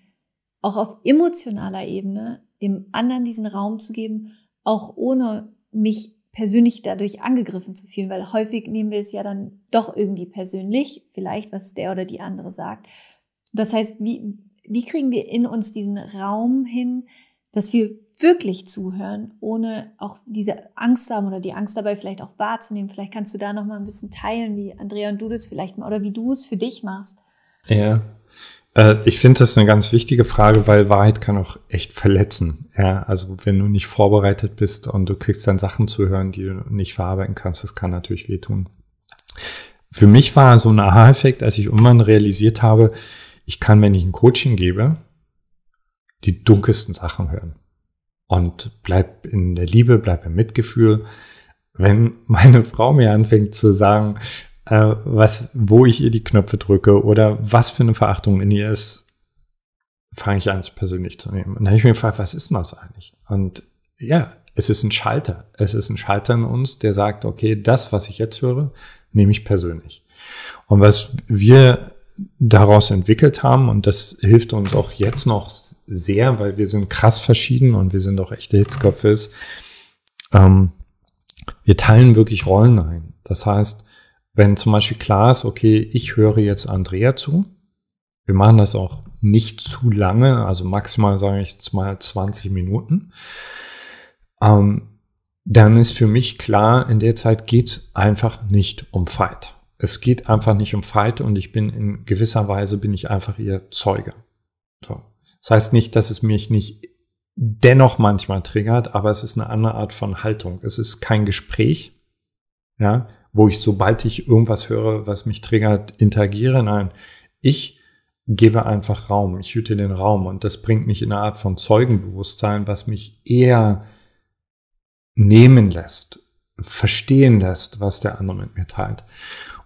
Speaker 1: auch auf emotionaler Ebene dem anderen diesen Raum zu geben, auch ohne mich persönlich dadurch angegriffen zu fühlen? Weil häufig nehmen wir es ja dann doch irgendwie persönlich, vielleicht was der oder die andere sagt. Das heißt, wie, wie kriegen wir in uns diesen Raum hin, dass wir wirklich zuhören, ohne auch diese Angst zu haben oder die Angst dabei vielleicht auch wahrzunehmen. Vielleicht kannst du da noch mal ein bisschen teilen, wie Andrea und du das vielleicht mal oder wie du es für dich machst.
Speaker 2: Ja, äh, ich finde das eine ganz wichtige Frage, weil Wahrheit kann auch echt verletzen. Ja, also wenn du nicht vorbereitet bist und du kriegst dann Sachen zu hören, die du nicht verarbeiten kannst, das kann natürlich wehtun. Für mich war so ein Aha-Effekt, als ich irgendwann realisiert habe, ich kann, wenn ich ein Coaching gebe, die dunkelsten Sachen hören. Und bleib in der Liebe, bleib im Mitgefühl. Wenn meine Frau mir anfängt zu sagen, äh, was, wo ich ihr die Knöpfe drücke oder was für eine Verachtung in ihr ist, fange ich an, es persönlich zu nehmen. Und dann habe ich mir gefragt, was ist denn das eigentlich? Und ja, es ist ein Schalter. Es ist ein Schalter in uns, der sagt, okay, das, was ich jetzt höre, nehme ich persönlich. Und was wir daraus entwickelt haben und das hilft uns auch jetzt noch sehr, weil wir sind krass verschieden und wir sind auch echte Hitzköpfe ist, ähm, wir teilen wirklich Rollen ein. Das heißt, wenn zum Beispiel klar ist, okay, ich höre jetzt Andrea zu, wir machen das auch nicht zu lange, also maximal sage ich jetzt mal 20 Minuten, ähm, dann ist für mich klar, in der Zeit geht's einfach nicht um Fight es geht einfach nicht um Fight und ich bin in gewisser Weise bin ich einfach ihr Zeuge. So. Das heißt nicht, dass es mich nicht dennoch manchmal triggert, aber es ist eine andere Art von Haltung. Es ist kein Gespräch, ja, wo ich sobald ich irgendwas höre, was mich triggert, interagiere. Nein, ich gebe einfach Raum. Ich hüte den Raum und das bringt mich in eine Art von Zeugenbewusstsein, was mich eher nehmen lässt, verstehen lässt, was der andere mit mir teilt.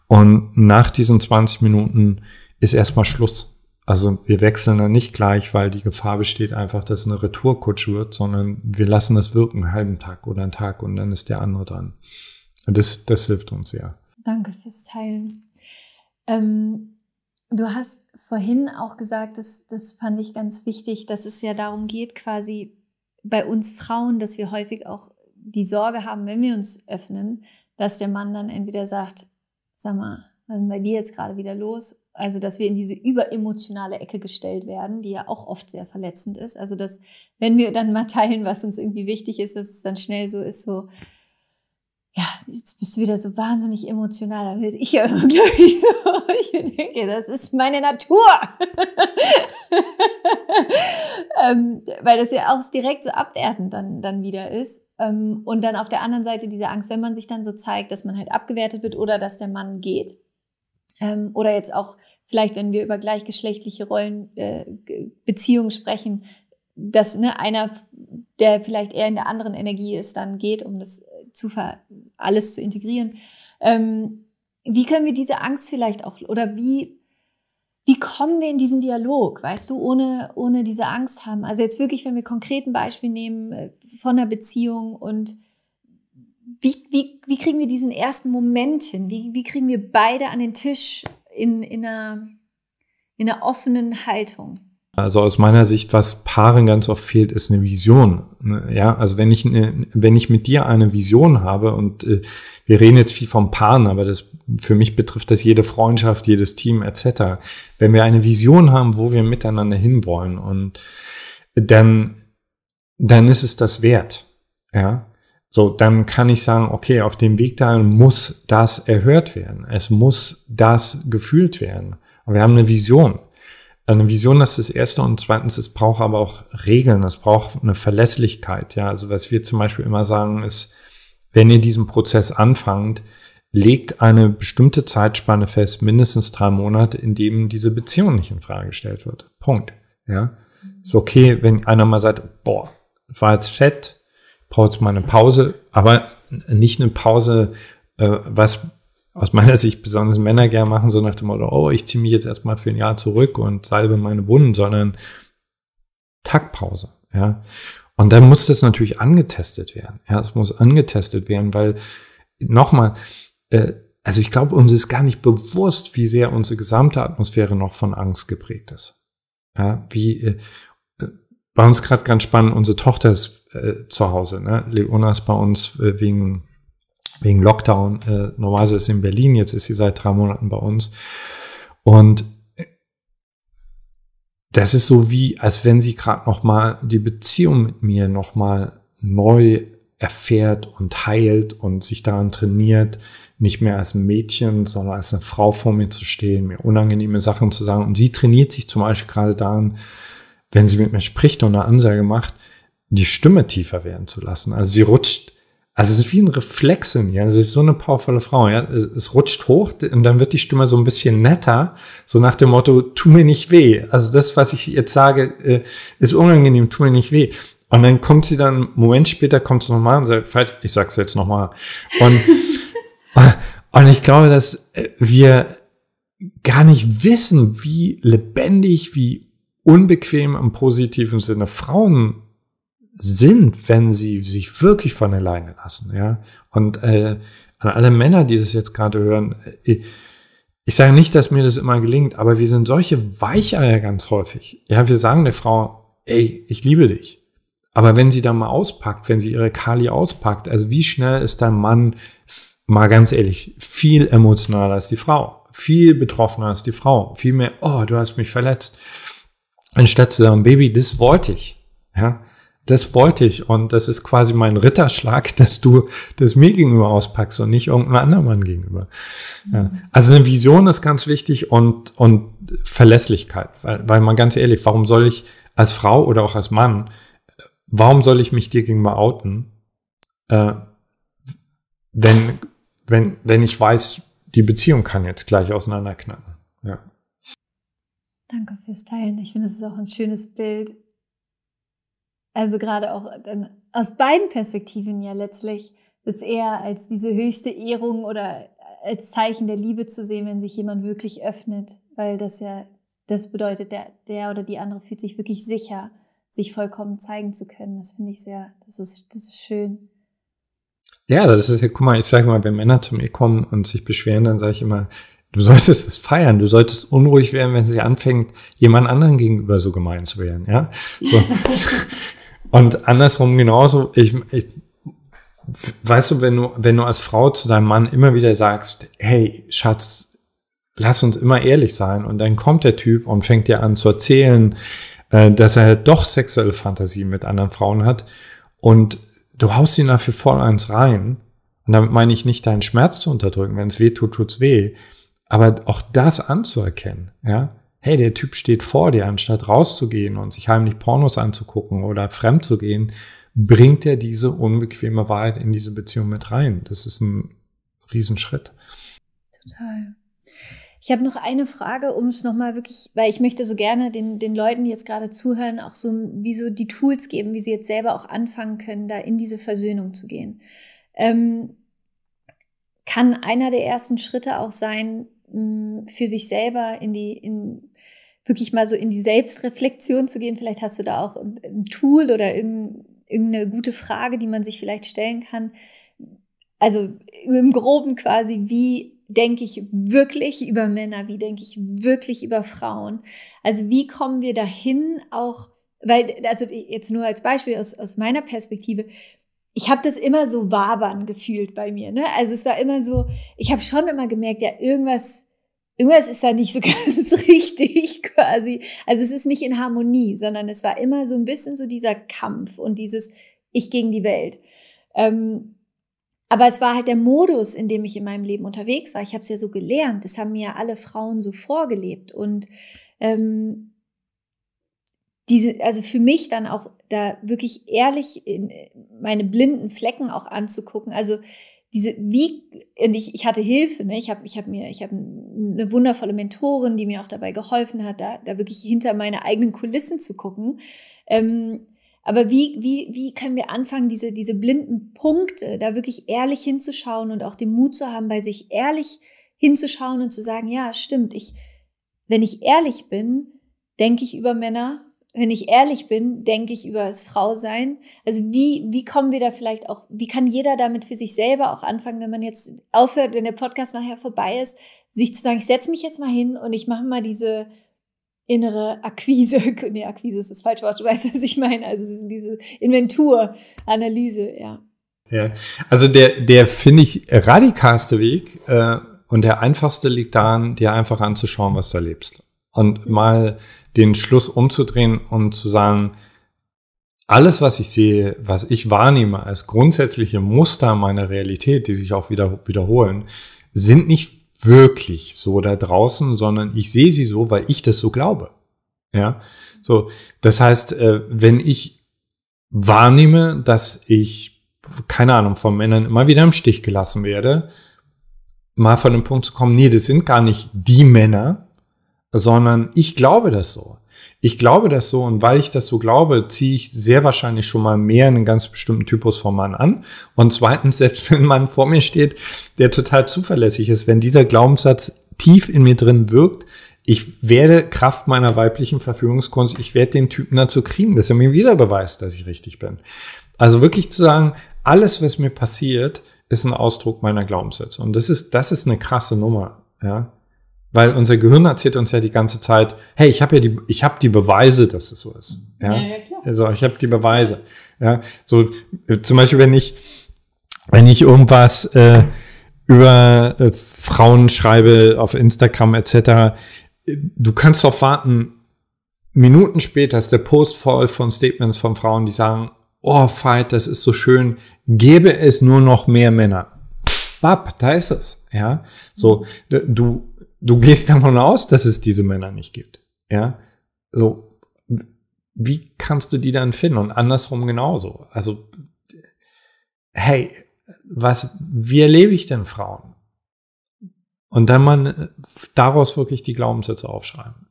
Speaker 2: Und nach diesen 20 Minuten ist erstmal Schluss. Also wir wechseln dann nicht gleich, weil die Gefahr besteht einfach, dass eine Retourkutsche wird, sondern wir lassen das wirken, einen halben Tag oder einen Tag und dann ist der andere dran. Das, das hilft uns sehr.
Speaker 1: Danke fürs Teilen. Ähm, du hast vorhin auch gesagt, das, das fand ich ganz wichtig, dass es ja darum geht, quasi bei uns Frauen, dass wir häufig auch die Sorge haben, wenn wir uns öffnen, dass der Mann dann entweder sagt, sag mal, was ist bei dir jetzt gerade wieder los? Also, dass wir in diese überemotionale Ecke gestellt werden, die ja auch oft sehr verletzend ist. Also, dass, wenn wir dann mal teilen, was uns irgendwie wichtig ist, dass es dann schnell so ist, so, ja, jetzt bist du wieder so wahnsinnig emotional. Da werde ich ja immer so. Ich denke, das ist meine Natur. ähm, weil das ja auch direkt so abwertend dann, dann wieder ist. Ähm, und dann auf der anderen Seite diese Angst, wenn man sich dann so zeigt, dass man halt abgewertet wird oder dass der Mann geht. Ähm, oder jetzt auch vielleicht, wenn wir über gleichgeschlechtliche Rollenbeziehungen äh, sprechen, dass ne, einer, der vielleicht eher in der anderen Energie ist, dann geht, um das äh, zu ver alles zu integrieren. Ähm, wie können wir diese Angst vielleicht auch oder wie wie kommen wir in diesen Dialog, weißt du, ohne, ohne diese Angst haben? Also jetzt wirklich, wenn wir konkreten Beispiel nehmen äh, von einer Beziehung und wie, wie, wie kriegen wir diesen ersten Moment hin? Wie, wie kriegen wir beide an den Tisch in, in, einer, in einer offenen Haltung?
Speaker 2: Also aus meiner Sicht, was Paaren ganz oft fehlt, ist eine Vision. Ne? Ja, also wenn ich, wenn ich mit dir eine Vision habe und äh, wir reden jetzt viel vom Paaren, aber das für mich betrifft das jede Freundschaft, jedes Team etc. Wenn wir eine Vision haben, wo wir miteinander hinwollen und dann, dann ist es das wert. Ja, so, dann kann ich sagen, okay, auf dem Weg dahin muss das erhört werden. Es muss das gefühlt werden. Und wir haben eine Vision. Eine Vision das ist das Erste und zweitens, es braucht aber auch Regeln, es braucht eine Verlässlichkeit. Ja, also was wir zum Beispiel immer sagen ist, wenn ihr diesen Prozess anfangt, legt eine bestimmte Zeitspanne fest, mindestens drei Monate, in dem diese Beziehung nicht in Frage gestellt wird. Punkt. Ja, ist okay, wenn einer mal sagt, boah, war jetzt fett, braucht jetzt mal eine Pause, aber nicht eine Pause, äh, was aus meiner Sicht besonders Männer gern machen, so nach dem Motto, oh, ich ziehe mich jetzt erstmal für ein Jahr zurück und salbe meine Wunden, sondern Taktpause, ja. Und dann muss das natürlich angetestet werden. Ja, es muss angetestet werden, weil nochmal, äh, also ich glaube, uns ist gar nicht bewusst, wie sehr unsere gesamte Atmosphäre noch von Angst geprägt ist. Ja, wie äh, äh bei uns gerade ganz spannend, unsere Tochter ist äh, zu Hause. Ne? Leona ist bei uns äh, wegen wegen Lockdown. Äh, normalerweise ist sie in Berlin, jetzt ist sie seit drei Monaten bei uns. Und das ist so wie, als wenn sie gerade nochmal die Beziehung mit mir nochmal neu erfährt und heilt und sich daran trainiert, nicht mehr als ein Mädchen, sondern als eine Frau vor mir zu stehen, mir unangenehme Sachen zu sagen. Und sie trainiert sich zum Beispiel gerade daran, wenn sie mit mir spricht und eine Ansage macht, die Stimme tiefer werden zu lassen. Also sie rutscht also es ist wie ein Reflex in ihr. Also es ist so eine powervolle Frau. Ja? Es, es, rutscht hoch und dann wird die Stimme so ein bisschen netter, so nach dem Motto, tu mir nicht weh. Also das, was ich jetzt sage, äh, ist unangenehm, tu mir nicht weh. Und dann kommt sie dann, einen Moment später kommt sie nochmal und sagt, ich sag's jetzt nochmal. Und, und ich glaube, dass äh, wir gar nicht wissen, wie lebendig, wie unbequem im positiven Sinne Frauen sind, wenn sie sich wirklich von alleine lassen, ja. Und äh, an alle Männer, die das jetzt gerade hören, äh, ich, ich sage nicht, dass mir das immer gelingt, aber wir sind solche Weicheier ganz häufig. Ja, wir sagen der Frau, ey, ich liebe dich. Aber wenn sie dann mal auspackt, wenn sie ihre Kali auspackt, also wie schnell ist dein Mann, mal ganz ehrlich, viel emotionaler als die Frau, viel betroffener als die Frau, viel mehr, oh, du hast mich verletzt. Anstatt zu sagen, Baby, das wollte ich. Ja, das wollte ich und das ist quasi mein Ritterschlag, dass du das mir gegenüber auspackst und nicht irgendeinem anderen Mann gegenüber. Ja. Also eine Vision ist ganz wichtig und, und Verlässlichkeit, weil, weil man ganz ehrlich, warum soll ich als Frau oder auch als Mann, warum soll ich mich dir gegenüber outen, äh, wenn, wenn, wenn ich weiß, die Beziehung kann jetzt gleich auseinanderknacken. Ja.
Speaker 1: Danke fürs Teilen. Ich finde, es ist auch ein schönes Bild also gerade auch dann aus beiden Perspektiven ja letztlich, das eher als diese höchste Ehrung oder als Zeichen der Liebe zu sehen, wenn sich jemand wirklich öffnet, weil das ja, das bedeutet, der, der oder die andere fühlt sich wirklich sicher, sich vollkommen zeigen zu können. Das finde ich sehr, das ist, das ist schön.
Speaker 2: Ja, das ist guck mal, ich sage mal, wenn Männer zu mir kommen und sich beschweren, dann sage ich immer, du solltest es feiern, du solltest unruhig werden, wenn sie anfängt, jemand anderen gegenüber so gemein zu werden, ja? So. Und andersrum genauso, ich, ich weißt du, wenn du, wenn du als Frau zu deinem Mann immer wieder sagst, hey, Schatz, lass uns immer ehrlich sein, und dann kommt der Typ und fängt dir an zu erzählen, äh, dass er halt doch sexuelle Fantasien mit anderen Frauen hat, und du haust ihn dafür voll eins rein, und damit meine ich nicht, deinen Schmerz zu unterdrücken, wenn es weh tut, tut's weh, aber auch das anzuerkennen, ja, hey, der Typ steht vor dir, anstatt rauszugehen und sich heimlich Pornos anzugucken oder fremd zu gehen, bringt er diese unbequeme Wahrheit in diese Beziehung mit rein. Das ist ein Riesenschritt.
Speaker 1: Total. Ich habe noch eine Frage, um es nochmal wirklich, weil ich möchte so gerne den, den Leuten, die jetzt gerade zuhören, auch so, wie so die Tools geben, wie sie jetzt selber auch anfangen können, da in diese Versöhnung zu gehen. Ähm, kann einer der ersten Schritte auch sein, für sich selber in die, in wirklich mal so in die Selbstreflexion zu gehen. Vielleicht hast du da auch ein Tool oder irgendeine gute Frage, die man sich vielleicht stellen kann. Also im Groben quasi, wie denke ich wirklich über Männer? Wie denke ich wirklich über Frauen? Also wie kommen wir dahin auch, weil, also jetzt nur als Beispiel aus, aus meiner Perspektive, ich habe das immer so wabern gefühlt bei mir. Ne? Also es war immer so, ich habe schon immer gemerkt, ja, irgendwas irgendwas ist da nicht so ganz richtig quasi. Also es ist nicht in Harmonie, sondern es war immer so ein bisschen so dieser Kampf und dieses Ich gegen die Welt. Ähm, aber es war halt der Modus, in dem ich in meinem Leben unterwegs war. Ich habe es ja so gelernt. Das haben mir alle Frauen so vorgelebt. Und ähm, diese, also für mich dann auch da wirklich ehrlich in äh, meine blinden Flecken auch anzugucken. Also diese, wie, ich, ich hatte Hilfe, ne? ich habe ich hab mir, ich habe eine wundervolle Mentorin, die mir auch dabei geholfen hat, da, da wirklich hinter meine eigenen Kulissen zu gucken. Ähm, aber wie, wie, wie können wir anfangen, diese, diese blinden Punkte da wirklich ehrlich hinzuschauen und auch den Mut zu haben, bei sich ehrlich hinzuschauen und zu sagen, ja, stimmt, ich, wenn ich ehrlich bin, denke ich über Männer wenn ich ehrlich bin, denke ich über das Frausein. Also wie, wie kommen wir da vielleicht auch, wie kann jeder damit für sich selber auch anfangen, wenn man jetzt aufhört, wenn der Podcast nachher vorbei ist, sich zu sagen, ich setze mich jetzt mal hin und ich mache mal diese innere Akquise, nee, Akquise ist das falsche Wort, du weißt, was ich meine, also diese Inventur, Analyse, ja.
Speaker 2: Ja, also der, der finde ich radikalste Weg äh, und der einfachste liegt daran, dir einfach anzuschauen, was du erlebst. Und mhm. mal den Schluss umzudrehen und zu sagen, alles, was ich sehe, was ich wahrnehme als grundsätzliche Muster meiner Realität, die sich auch wieder wiederholen, sind nicht wirklich so da draußen, sondern ich sehe sie so, weil ich das so glaube. Ja, so. Das heißt, äh, wenn ich wahrnehme, dass ich, keine Ahnung, von Männern immer wieder im Stich gelassen werde, mal von dem Punkt zu kommen, nee, das sind gar nicht die Männer, sondern ich glaube das so. Ich glaube das so und weil ich das so glaube, ziehe ich sehr wahrscheinlich schon mal mehr einen ganz bestimmten Typus von Mann an. Und zweitens, selbst wenn ein Mann vor mir steht, der total zuverlässig ist, wenn dieser Glaubenssatz tief in mir drin wirkt, ich werde Kraft meiner weiblichen Verführungskunst, ich werde den Typen dazu kriegen, dass er mir wieder beweist, dass ich richtig bin. Also wirklich zu sagen, alles, was mir passiert, ist ein Ausdruck meiner Glaubenssätze. Und das ist, das ist eine krasse Nummer. Ja? Weil unser Gehirn erzählt uns ja die ganze Zeit, hey, ich habe ja die, ich habe die Beweise, dass es so ist. Ja, ja, ja klar. Also ich habe die Beweise. Ja, so äh, zum Beispiel, wenn ich, wenn ich irgendwas äh, über äh, Frauen schreibe auf Instagram etc., äh, du kannst darauf warten, Minuten später ist der Post voll von Statements von Frauen, die sagen, oh, Fight, das ist so schön, gäbe es nur noch mehr Männer. Bab, da ist es, ja. So, du, du gehst davon aus, dass es diese Männer nicht gibt. Ja, so wie kannst du die dann finden und andersrum genauso? Also hey, was wie erlebe ich denn Frauen? Und dann man äh, daraus wirklich die Glaubenssätze aufschreiben.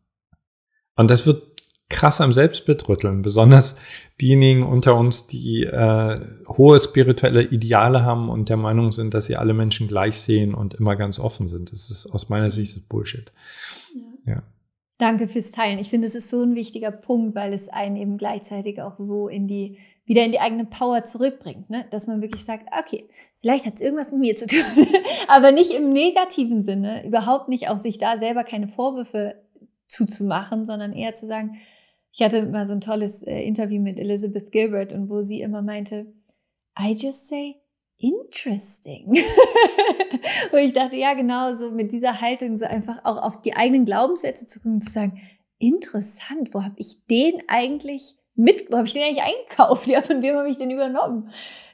Speaker 2: Und das wird krass am Selbstbetrütteln, besonders diejenigen unter uns, die äh, hohe spirituelle Ideale haben und der Meinung sind, dass sie alle Menschen gleich sehen und immer ganz offen sind. Das ist aus meiner Sicht Bullshit. Ja. ja.
Speaker 1: Danke fürs Teilen. Ich finde, es ist so ein wichtiger Punkt, weil es einen eben gleichzeitig auch so in die wieder in die eigene Power zurückbringt, ne? dass man wirklich sagt, okay, vielleicht hat es irgendwas mit mir zu tun, aber nicht im negativen Sinne, überhaupt nicht auch sich da selber keine Vorwürfe zuzumachen, sondern eher zu sagen, ich hatte mal so ein tolles äh, Interview mit Elizabeth Gilbert und wo sie immer meinte, I just say interesting. und ich dachte, ja, genau, so mit dieser Haltung, so einfach auch auf die eigenen Glaubenssätze zu gucken und zu sagen, interessant, wo habe ich den eigentlich mit, wo habe ich den eigentlich eingekauft? Ja, von wem habe ich den übernommen?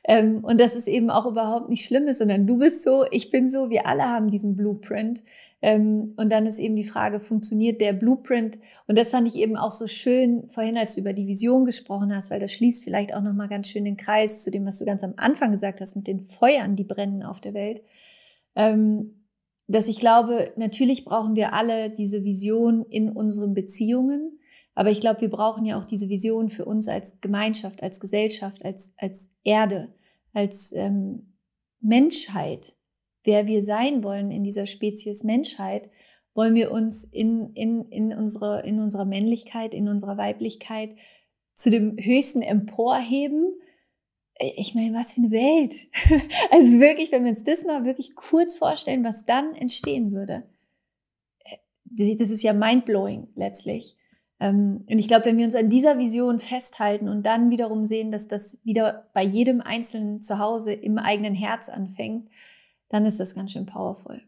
Speaker 1: Ähm, und das ist eben auch überhaupt nicht Schlimmes, sondern du bist so, ich bin so, wir alle haben diesen Blueprint. Ähm, und dann ist eben die Frage, funktioniert der Blueprint? Und das fand ich eben auch so schön vorhin, als du über die Vision gesprochen hast, weil das schließt vielleicht auch nochmal ganz schön den Kreis zu dem, was du ganz am Anfang gesagt hast, mit den Feuern, die brennen auf der Welt. Ähm, dass ich glaube, natürlich brauchen wir alle diese Vision in unseren Beziehungen. Aber ich glaube, wir brauchen ja auch diese Vision für uns als Gemeinschaft, als Gesellschaft, als, als Erde, als ähm, Menschheit. Wer wir sein wollen in dieser Spezies Menschheit, wollen wir uns in, in, in, unsere, in unserer Männlichkeit, in unserer Weiblichkeit zu dem höchsten emporheben. Ich meine, was für eine Welt. Also wirklich, wenn wir uns das mal wirklich kurz vorstellen, was dann entstehen würde. Äh, das ist ja mindblowing letztlich. Ähm, und ich glaube, wenn wir uns an dieser Vision festhalten und dann wiederum sehen, dass das wieder bei jedem Einzelnen zu Hause im eigenen Herz anfängt, dann ist das ganz schön powerful.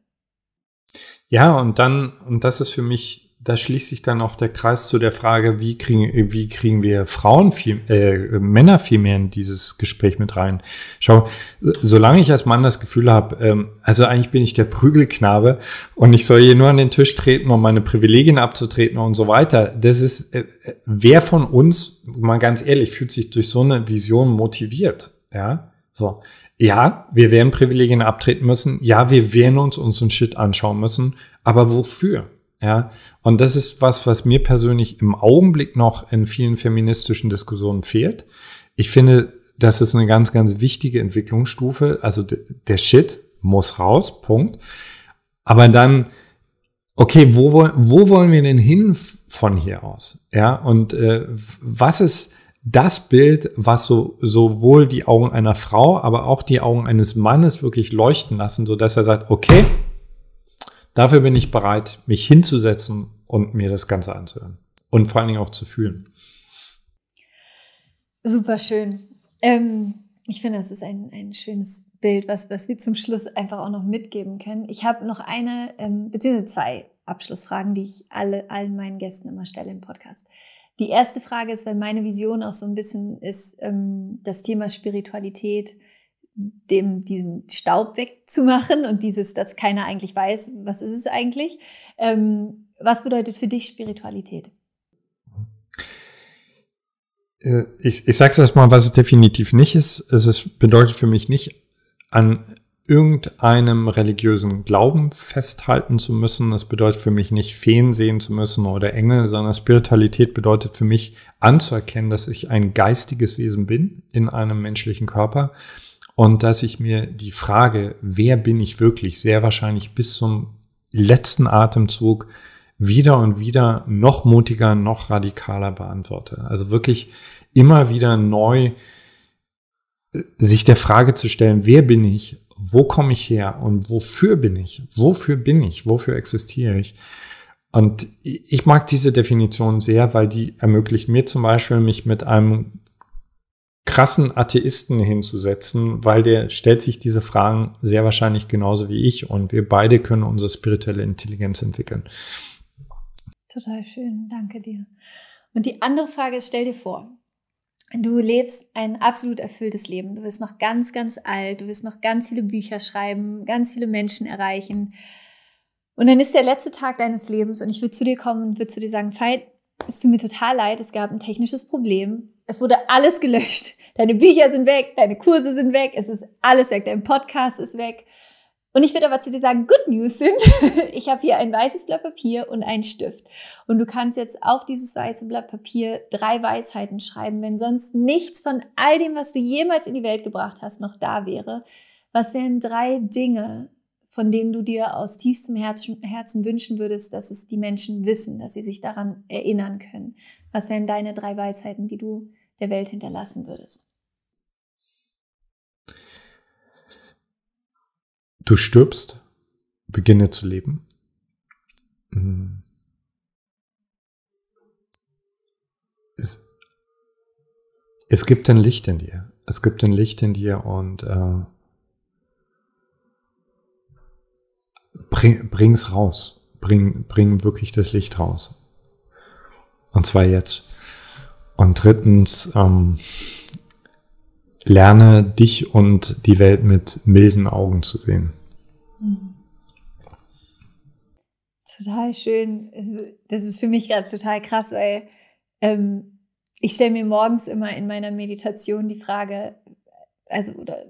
Speaker 2: Ja, und dann, und das ist für mich da schließt sich dann auch der Kreis zu der Frage, wie kriegen, wie kriegen wir Frauen viel, äh, Männer viel mehr in dieses Gespräch mit rein. Schau, solange ich als Mann das Gefühl habe, ähm, also eigentlich bin ich der Prügelknabe und ich soll hier nur an den Tisch treten, um meine Privilegien abzutreten und so weiter. Das ist, äh, äh wer von uns, mal ganz ehrlich, fühlt sich durch so eine Vision motiviert? Ja, so. Ja, wir werden Privilegien abtreten müssen. Ja, wir werden uns unseren Shit anschauen müssen. Aber wofür? Ja, und das ist was, was mir persönlich im Augenblick noch in vielen feministischen Diskussionen fehlt. Ich finde, das ist eine ganz, ganz wichtige Entwicklungsstufe. Also der Shit muss raus, Punkt. Aber dann, okay, wo, wo wollen wir denn hin von hier aus? Ja, und äh, was ist das Bild, was so, sowohl die Augen einer Frau, aber auch die Augen eines Mannes wirklich leuchten lassen, sodass er sagt, okay, Dafür bin ich bereit, mich hinzusetzen und mir das Ganze anzuhören. Und vor allen Dingen auch zu fühlen.
Speaker 1: Super schön. Ähm, ich finde, das ist ein, ein schönes Bild, was, was wir zum Schluss einfach auch noch mitgeben können. Ich habe noch eine, ähm, beziehungsweise zwei Abschlussfragen, die ich alle, allen meinen Gästen immer stelle im Podcast. Die erste Frage ist, weil meine Vision auch so ein bisschen ist, ähm, das Thema Spiritualität, dem diesen Staub wegzumachen und dieses, dass keiner eigentlich weiß, was ist es eigentlich. Ähm, was bedeutet für dich Spiritualität?
Speaker 2: Äh, ich, ich sage es mal, was es definitiv nicht ist. Es ist, bedeutet für mich nicht, an irgendeinem religiösen Glauben festhalten zu müssen. Es bedeutet für mich nicht Feen sehen zu müssen oder Engel, sondern Spiritualität bedeutet für mich anzuerkennen, dass ich ein geistiges Wesen bin in einem menschlichen Körper und dass ich mir die Frage, wer bin ich wirklich, sehr wahrscheinlich bis zum letzten Atemzug wieder und wieder noch mutiger, noch radikaler beantworte. Also wirklich immer wieder neu äh, sich der Frage zu stellen, wer bin ich, wo komme ich her und wofür bin ich, wofür bin ich, wofür existiere ich. Und ich mag diese Definition sehr, weil die ermöglicht mir zum Beispiel, mich mit einem krassen Atheisten hinzusetzen, weil der stellt sich diese Fragen sehr wahrscheinlich genauso wie ich und wir beide können unsere spirituelle Intelligenz
Speaker 1: entwickeln. Total schön, danke dir. Und die andere Frage ist, stell dir vor, du lebst ein absolut erfülltes Leben. Du wirst noch ganz, ganz alt, du wirst noch ganz viele Bücher schreiben, ganz viele Menschen erreichen. Und dann ist der letzte Tag deines Lebens und ich würde zu dir kommen und würde zu dir sagen, Veit, es tut mir total leid, es gab ein technisches Problem es wurde alles gelöscht. Deine Bücher sind weg, deine Kurse sind weg, es ist alles weg, dein Podcast ist weg. Und ich würde aber zu dir sagen, Good News sind, ich habe hier ein weißes Blatt Papier und einen Stift. Und du kannst jetzt auf dieses weiße Blatt Papier drei Weisheiten schreiben, wenn sonst nichts von all dem, was du jemals in die Welt gebracht hast, noch da wäre. Was wären drei Dinge, von denen du dir aus tiefstem Herzen, wünschen würdest, dass es die Menschen wissen, dass sie sich daran erinnern können? Was wären deine drei Weisheiten, die du der Welt hinterlassen würdest?
Speaker 2: Du stirbst, beginne zu leben. Mhm. Es, es gibt ein Licht in dir. Es gibt ein Licht in dir und äh, bring, bring's raus. Bring, bring wirklich das Licht raus. Und zwar jetzt. Und drittens, ähm, lerne dich und die Welt mit milden Augen zu sehen.
Speaker 1: Total schön. Das ist für mich gerade total krass, weil ähm, ich stelle mir morgens immer in meiner Meditation die Frage, also oder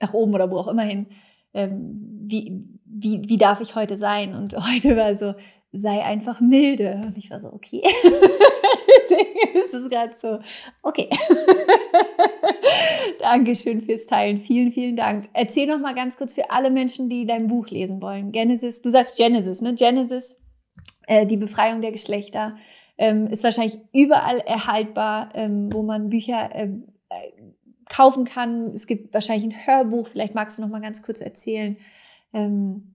Speaker 1: nach oben oder wo auch immer hin, ähm, wie, wie, wie darf ich heute sein? Und heute war so, sei einfach milde. Und ich war so, okay. Deswegen ist es gerade so. Okay. Dankeschön fürs Teilen. Vielen, vielen Dank. Erzähl noch mal ganz kurz für alle Menschen, die dein Buch lesen wollen. Genesis, du sagst Genesis, ne? Genesis, äh, die Befreiung der Geschlechter. Ähm, ist wahrscheinlich überall erhaltbar, ähm, wo man Bücher äh, äh kaufen kann. Es gibt wahrscheinlich ein Hörbuch. Vielleicht magst du noch mal ganz kurz erzählen, ähm,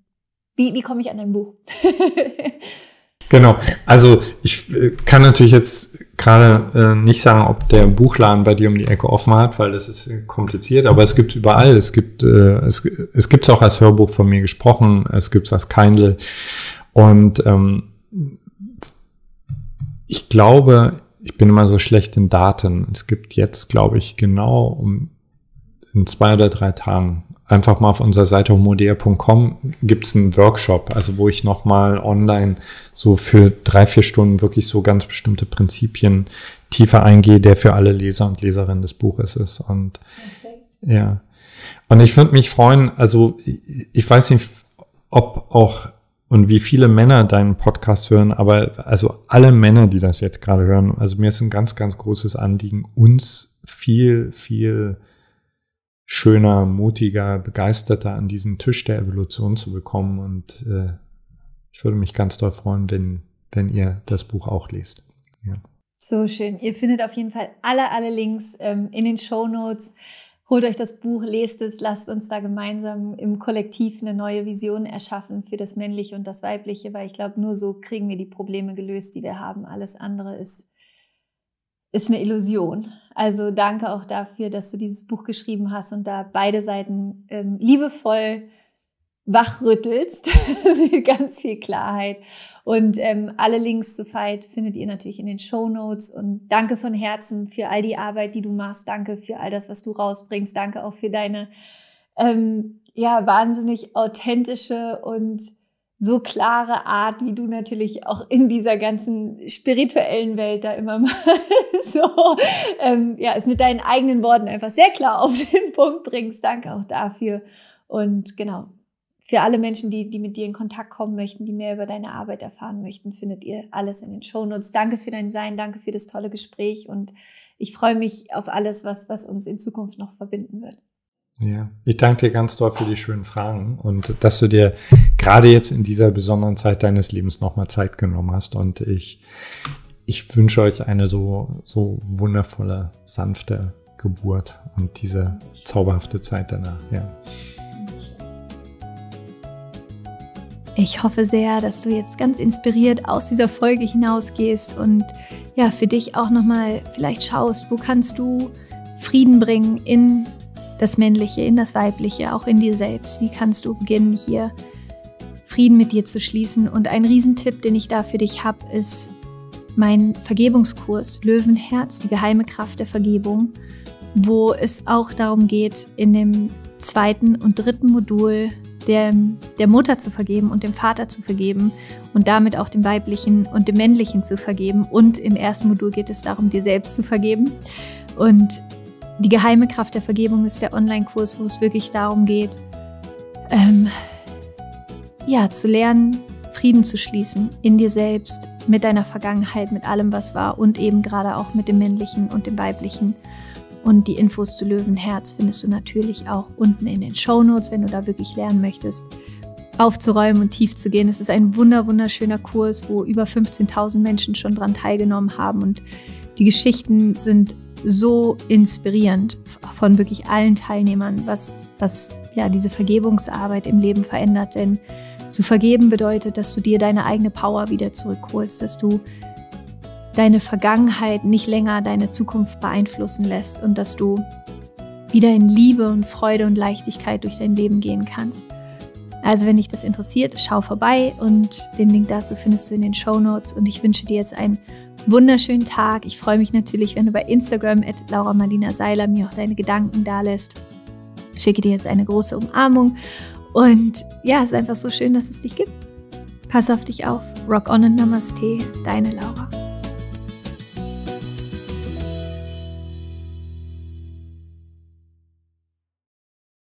Speaker 1: wie, wie komme ich an dein Buch?
Speaker 2: Genau. Also ich äh, kann natürlich jetzt gerade äh, nicht sagen, ob der Buchladen bei dir um die Ecke offen hat, weil das ist äh, kompliziert, aber es gibt überall. Es gibt äh, es, es gibt auch als Hörbuch von mir gesprochen, es gibt's als Kindle. Und ähm, ich glaube, ich bin immer so schlecht in Daten. Es gibt jetzt, glaube ich, genau um in zwei oder drei Tagen einfach mal auf unserer Seite homodea.com gibt's einen Workshop, also wo ich nochmal online so für drei, vier Stunden wirklich so ganz bestimmte Prinzipien tiefer eingehe, der für alle Leser und Leserinnen des Buches ist. Und Perfekt. ja. Und ich würde mich freuen, also ich weiß nicht, ob auch und wie viele Männer deinen Podcast hören, aber also alle Männer, die das jetzt gerade hören, also mir ist ein ganz, ganz großes Anliegen, uns viel, viel schöner, mutiger, begeisterter an diesen Tisch der Evolution zu bekommen. Und äh, ich würde mich ganz doll freuen, wenn, wenn ihr das Buch auch lest. Ja.
Speaker 1: So schön. Ihr findet auf jeden Fall alle, alle Links ähm, in den Show Notes. Holt euch das Buch, lest es, lasst uns da gemeinsam im Kollektiv eine neue Vision erschaffen für das Männliche und das Weibliche, weil ich glaube, nur so kriegen wir die Probleme gelöst, die wir haben. Alles andere ist ist eine Illusion. Also danke auch dafür, dass du dieses Buch geschrieben hast und da beide Seiten ähm, liebevoll wachrüttelst mit ganz viel Klarheit. Und ähm, alle Links zu Fight findet ihr natürlich in den Show Notes. Und danke von Herzen für all die Arbeit, die du machst. Danke für all das, was du rausbringst. Danke auch für deine ähm, ja wahnsinnig authentische und so klare Art, wie du natürlich auch in dieser ganzen spirituellen Welt da immer mal so, ähm, ja, es mit deinen eigenen Worten einfach sehr klar auf den Punkt bringst. Danke auch dafür. Und genau, für alle Menschen, die, die mit dir in Kontakt kommen möchten, die mehr über deine Arbeit erfahren möchten, findet ihr alles in den Shownotes. Danke für dein Sein, danke für das tolle Gespräch und ich freue mich auf alles, was, was uns in Zukunft noch verbinden wird. Ja,
Speaker 2: ich danke dir ganz doll für die schönen Fragen und dass du dir gerade jetzt in dieser besonderen Zeit deines Lebens nochmal Zeit genommen hast. Und ich, ich wünsche euch eine so, so wundervolle, sanfte Geburt und diese zauberhafte Zeit danach. Ja.
Speaker 1: Ich hoffe sehr, dass du jetzt ganz inspiriert aus dieser Folge hinausgehst und ja, für dich auch nochmal vielleicht schaust, wo kannst du Frieden bringen in das Männliche, in das Weibliche, auch in dir selbst. Wie kannst du beginnen, hier Frieden mit dir zu schließen? Und ein Riesentipp, den ich da für dich habe, ist mein Vergebungskurs Löwenherz, die geheime Kraft der Vergebung, wo es auch darum geht, in dem zweiten und dritten Modul dem, der Mutter zu vergeben und dem Vater zu vergeben und damit auch dem weiblichen und dem männlichen zu vergeben. Und im ersten Modul geht es darum, dir selbst zu vergeben. Und die geheime Kraft der Vergebung ist der Online-Kurs, wo es wirklich darum geht, ähm, ja, zu lernen, Frieden zu schließen in dir selbst, mit deiner Vergangenheit, mit allem, was war und eben gerade auch mit dem männlichen und dem weiblichen. Und die Infos zu Löwenherz findest du natürlich auch unten in den Show Notes, wenn du da wirklich lernen möchtest, aufzuräumen und tief zu gehen. Es ist ein wunder, wunderschöner Kurs, wo über 15.000 Menschen schon dran teilgenommen haben und die Geschichten sind so inspirierend von wirklich allen Teilnehmern, was, was ja diese Vergebungsarbeit im Leben verändert. Denn zu vergeben bedeutet, dass du dir deine eigene Power wieder zurückholst, dass du deine Vergangenheit nicht länger deine Zukunft beeinflussen lässt und dass du wieder in Liebe und Freude und Leichtigkeit durch dein Leben gehen kannst. Also wenn dich das interessiert, schau vorbei und den Link dazu findest du in den Show Notes und ich wünsche dir jetzt einen wunderschönen Tag. Ich freue mich natürlich, wenn du bei Instagram at Laura Marlina Seiler mir auch deine Gedanken da dalässt. Schicke dir jetzt eine große Umarmung und ja, es ist einfach so schön, dass es dich gibt. Pass auf dich auf. Rock on und Namaste, deine Laura.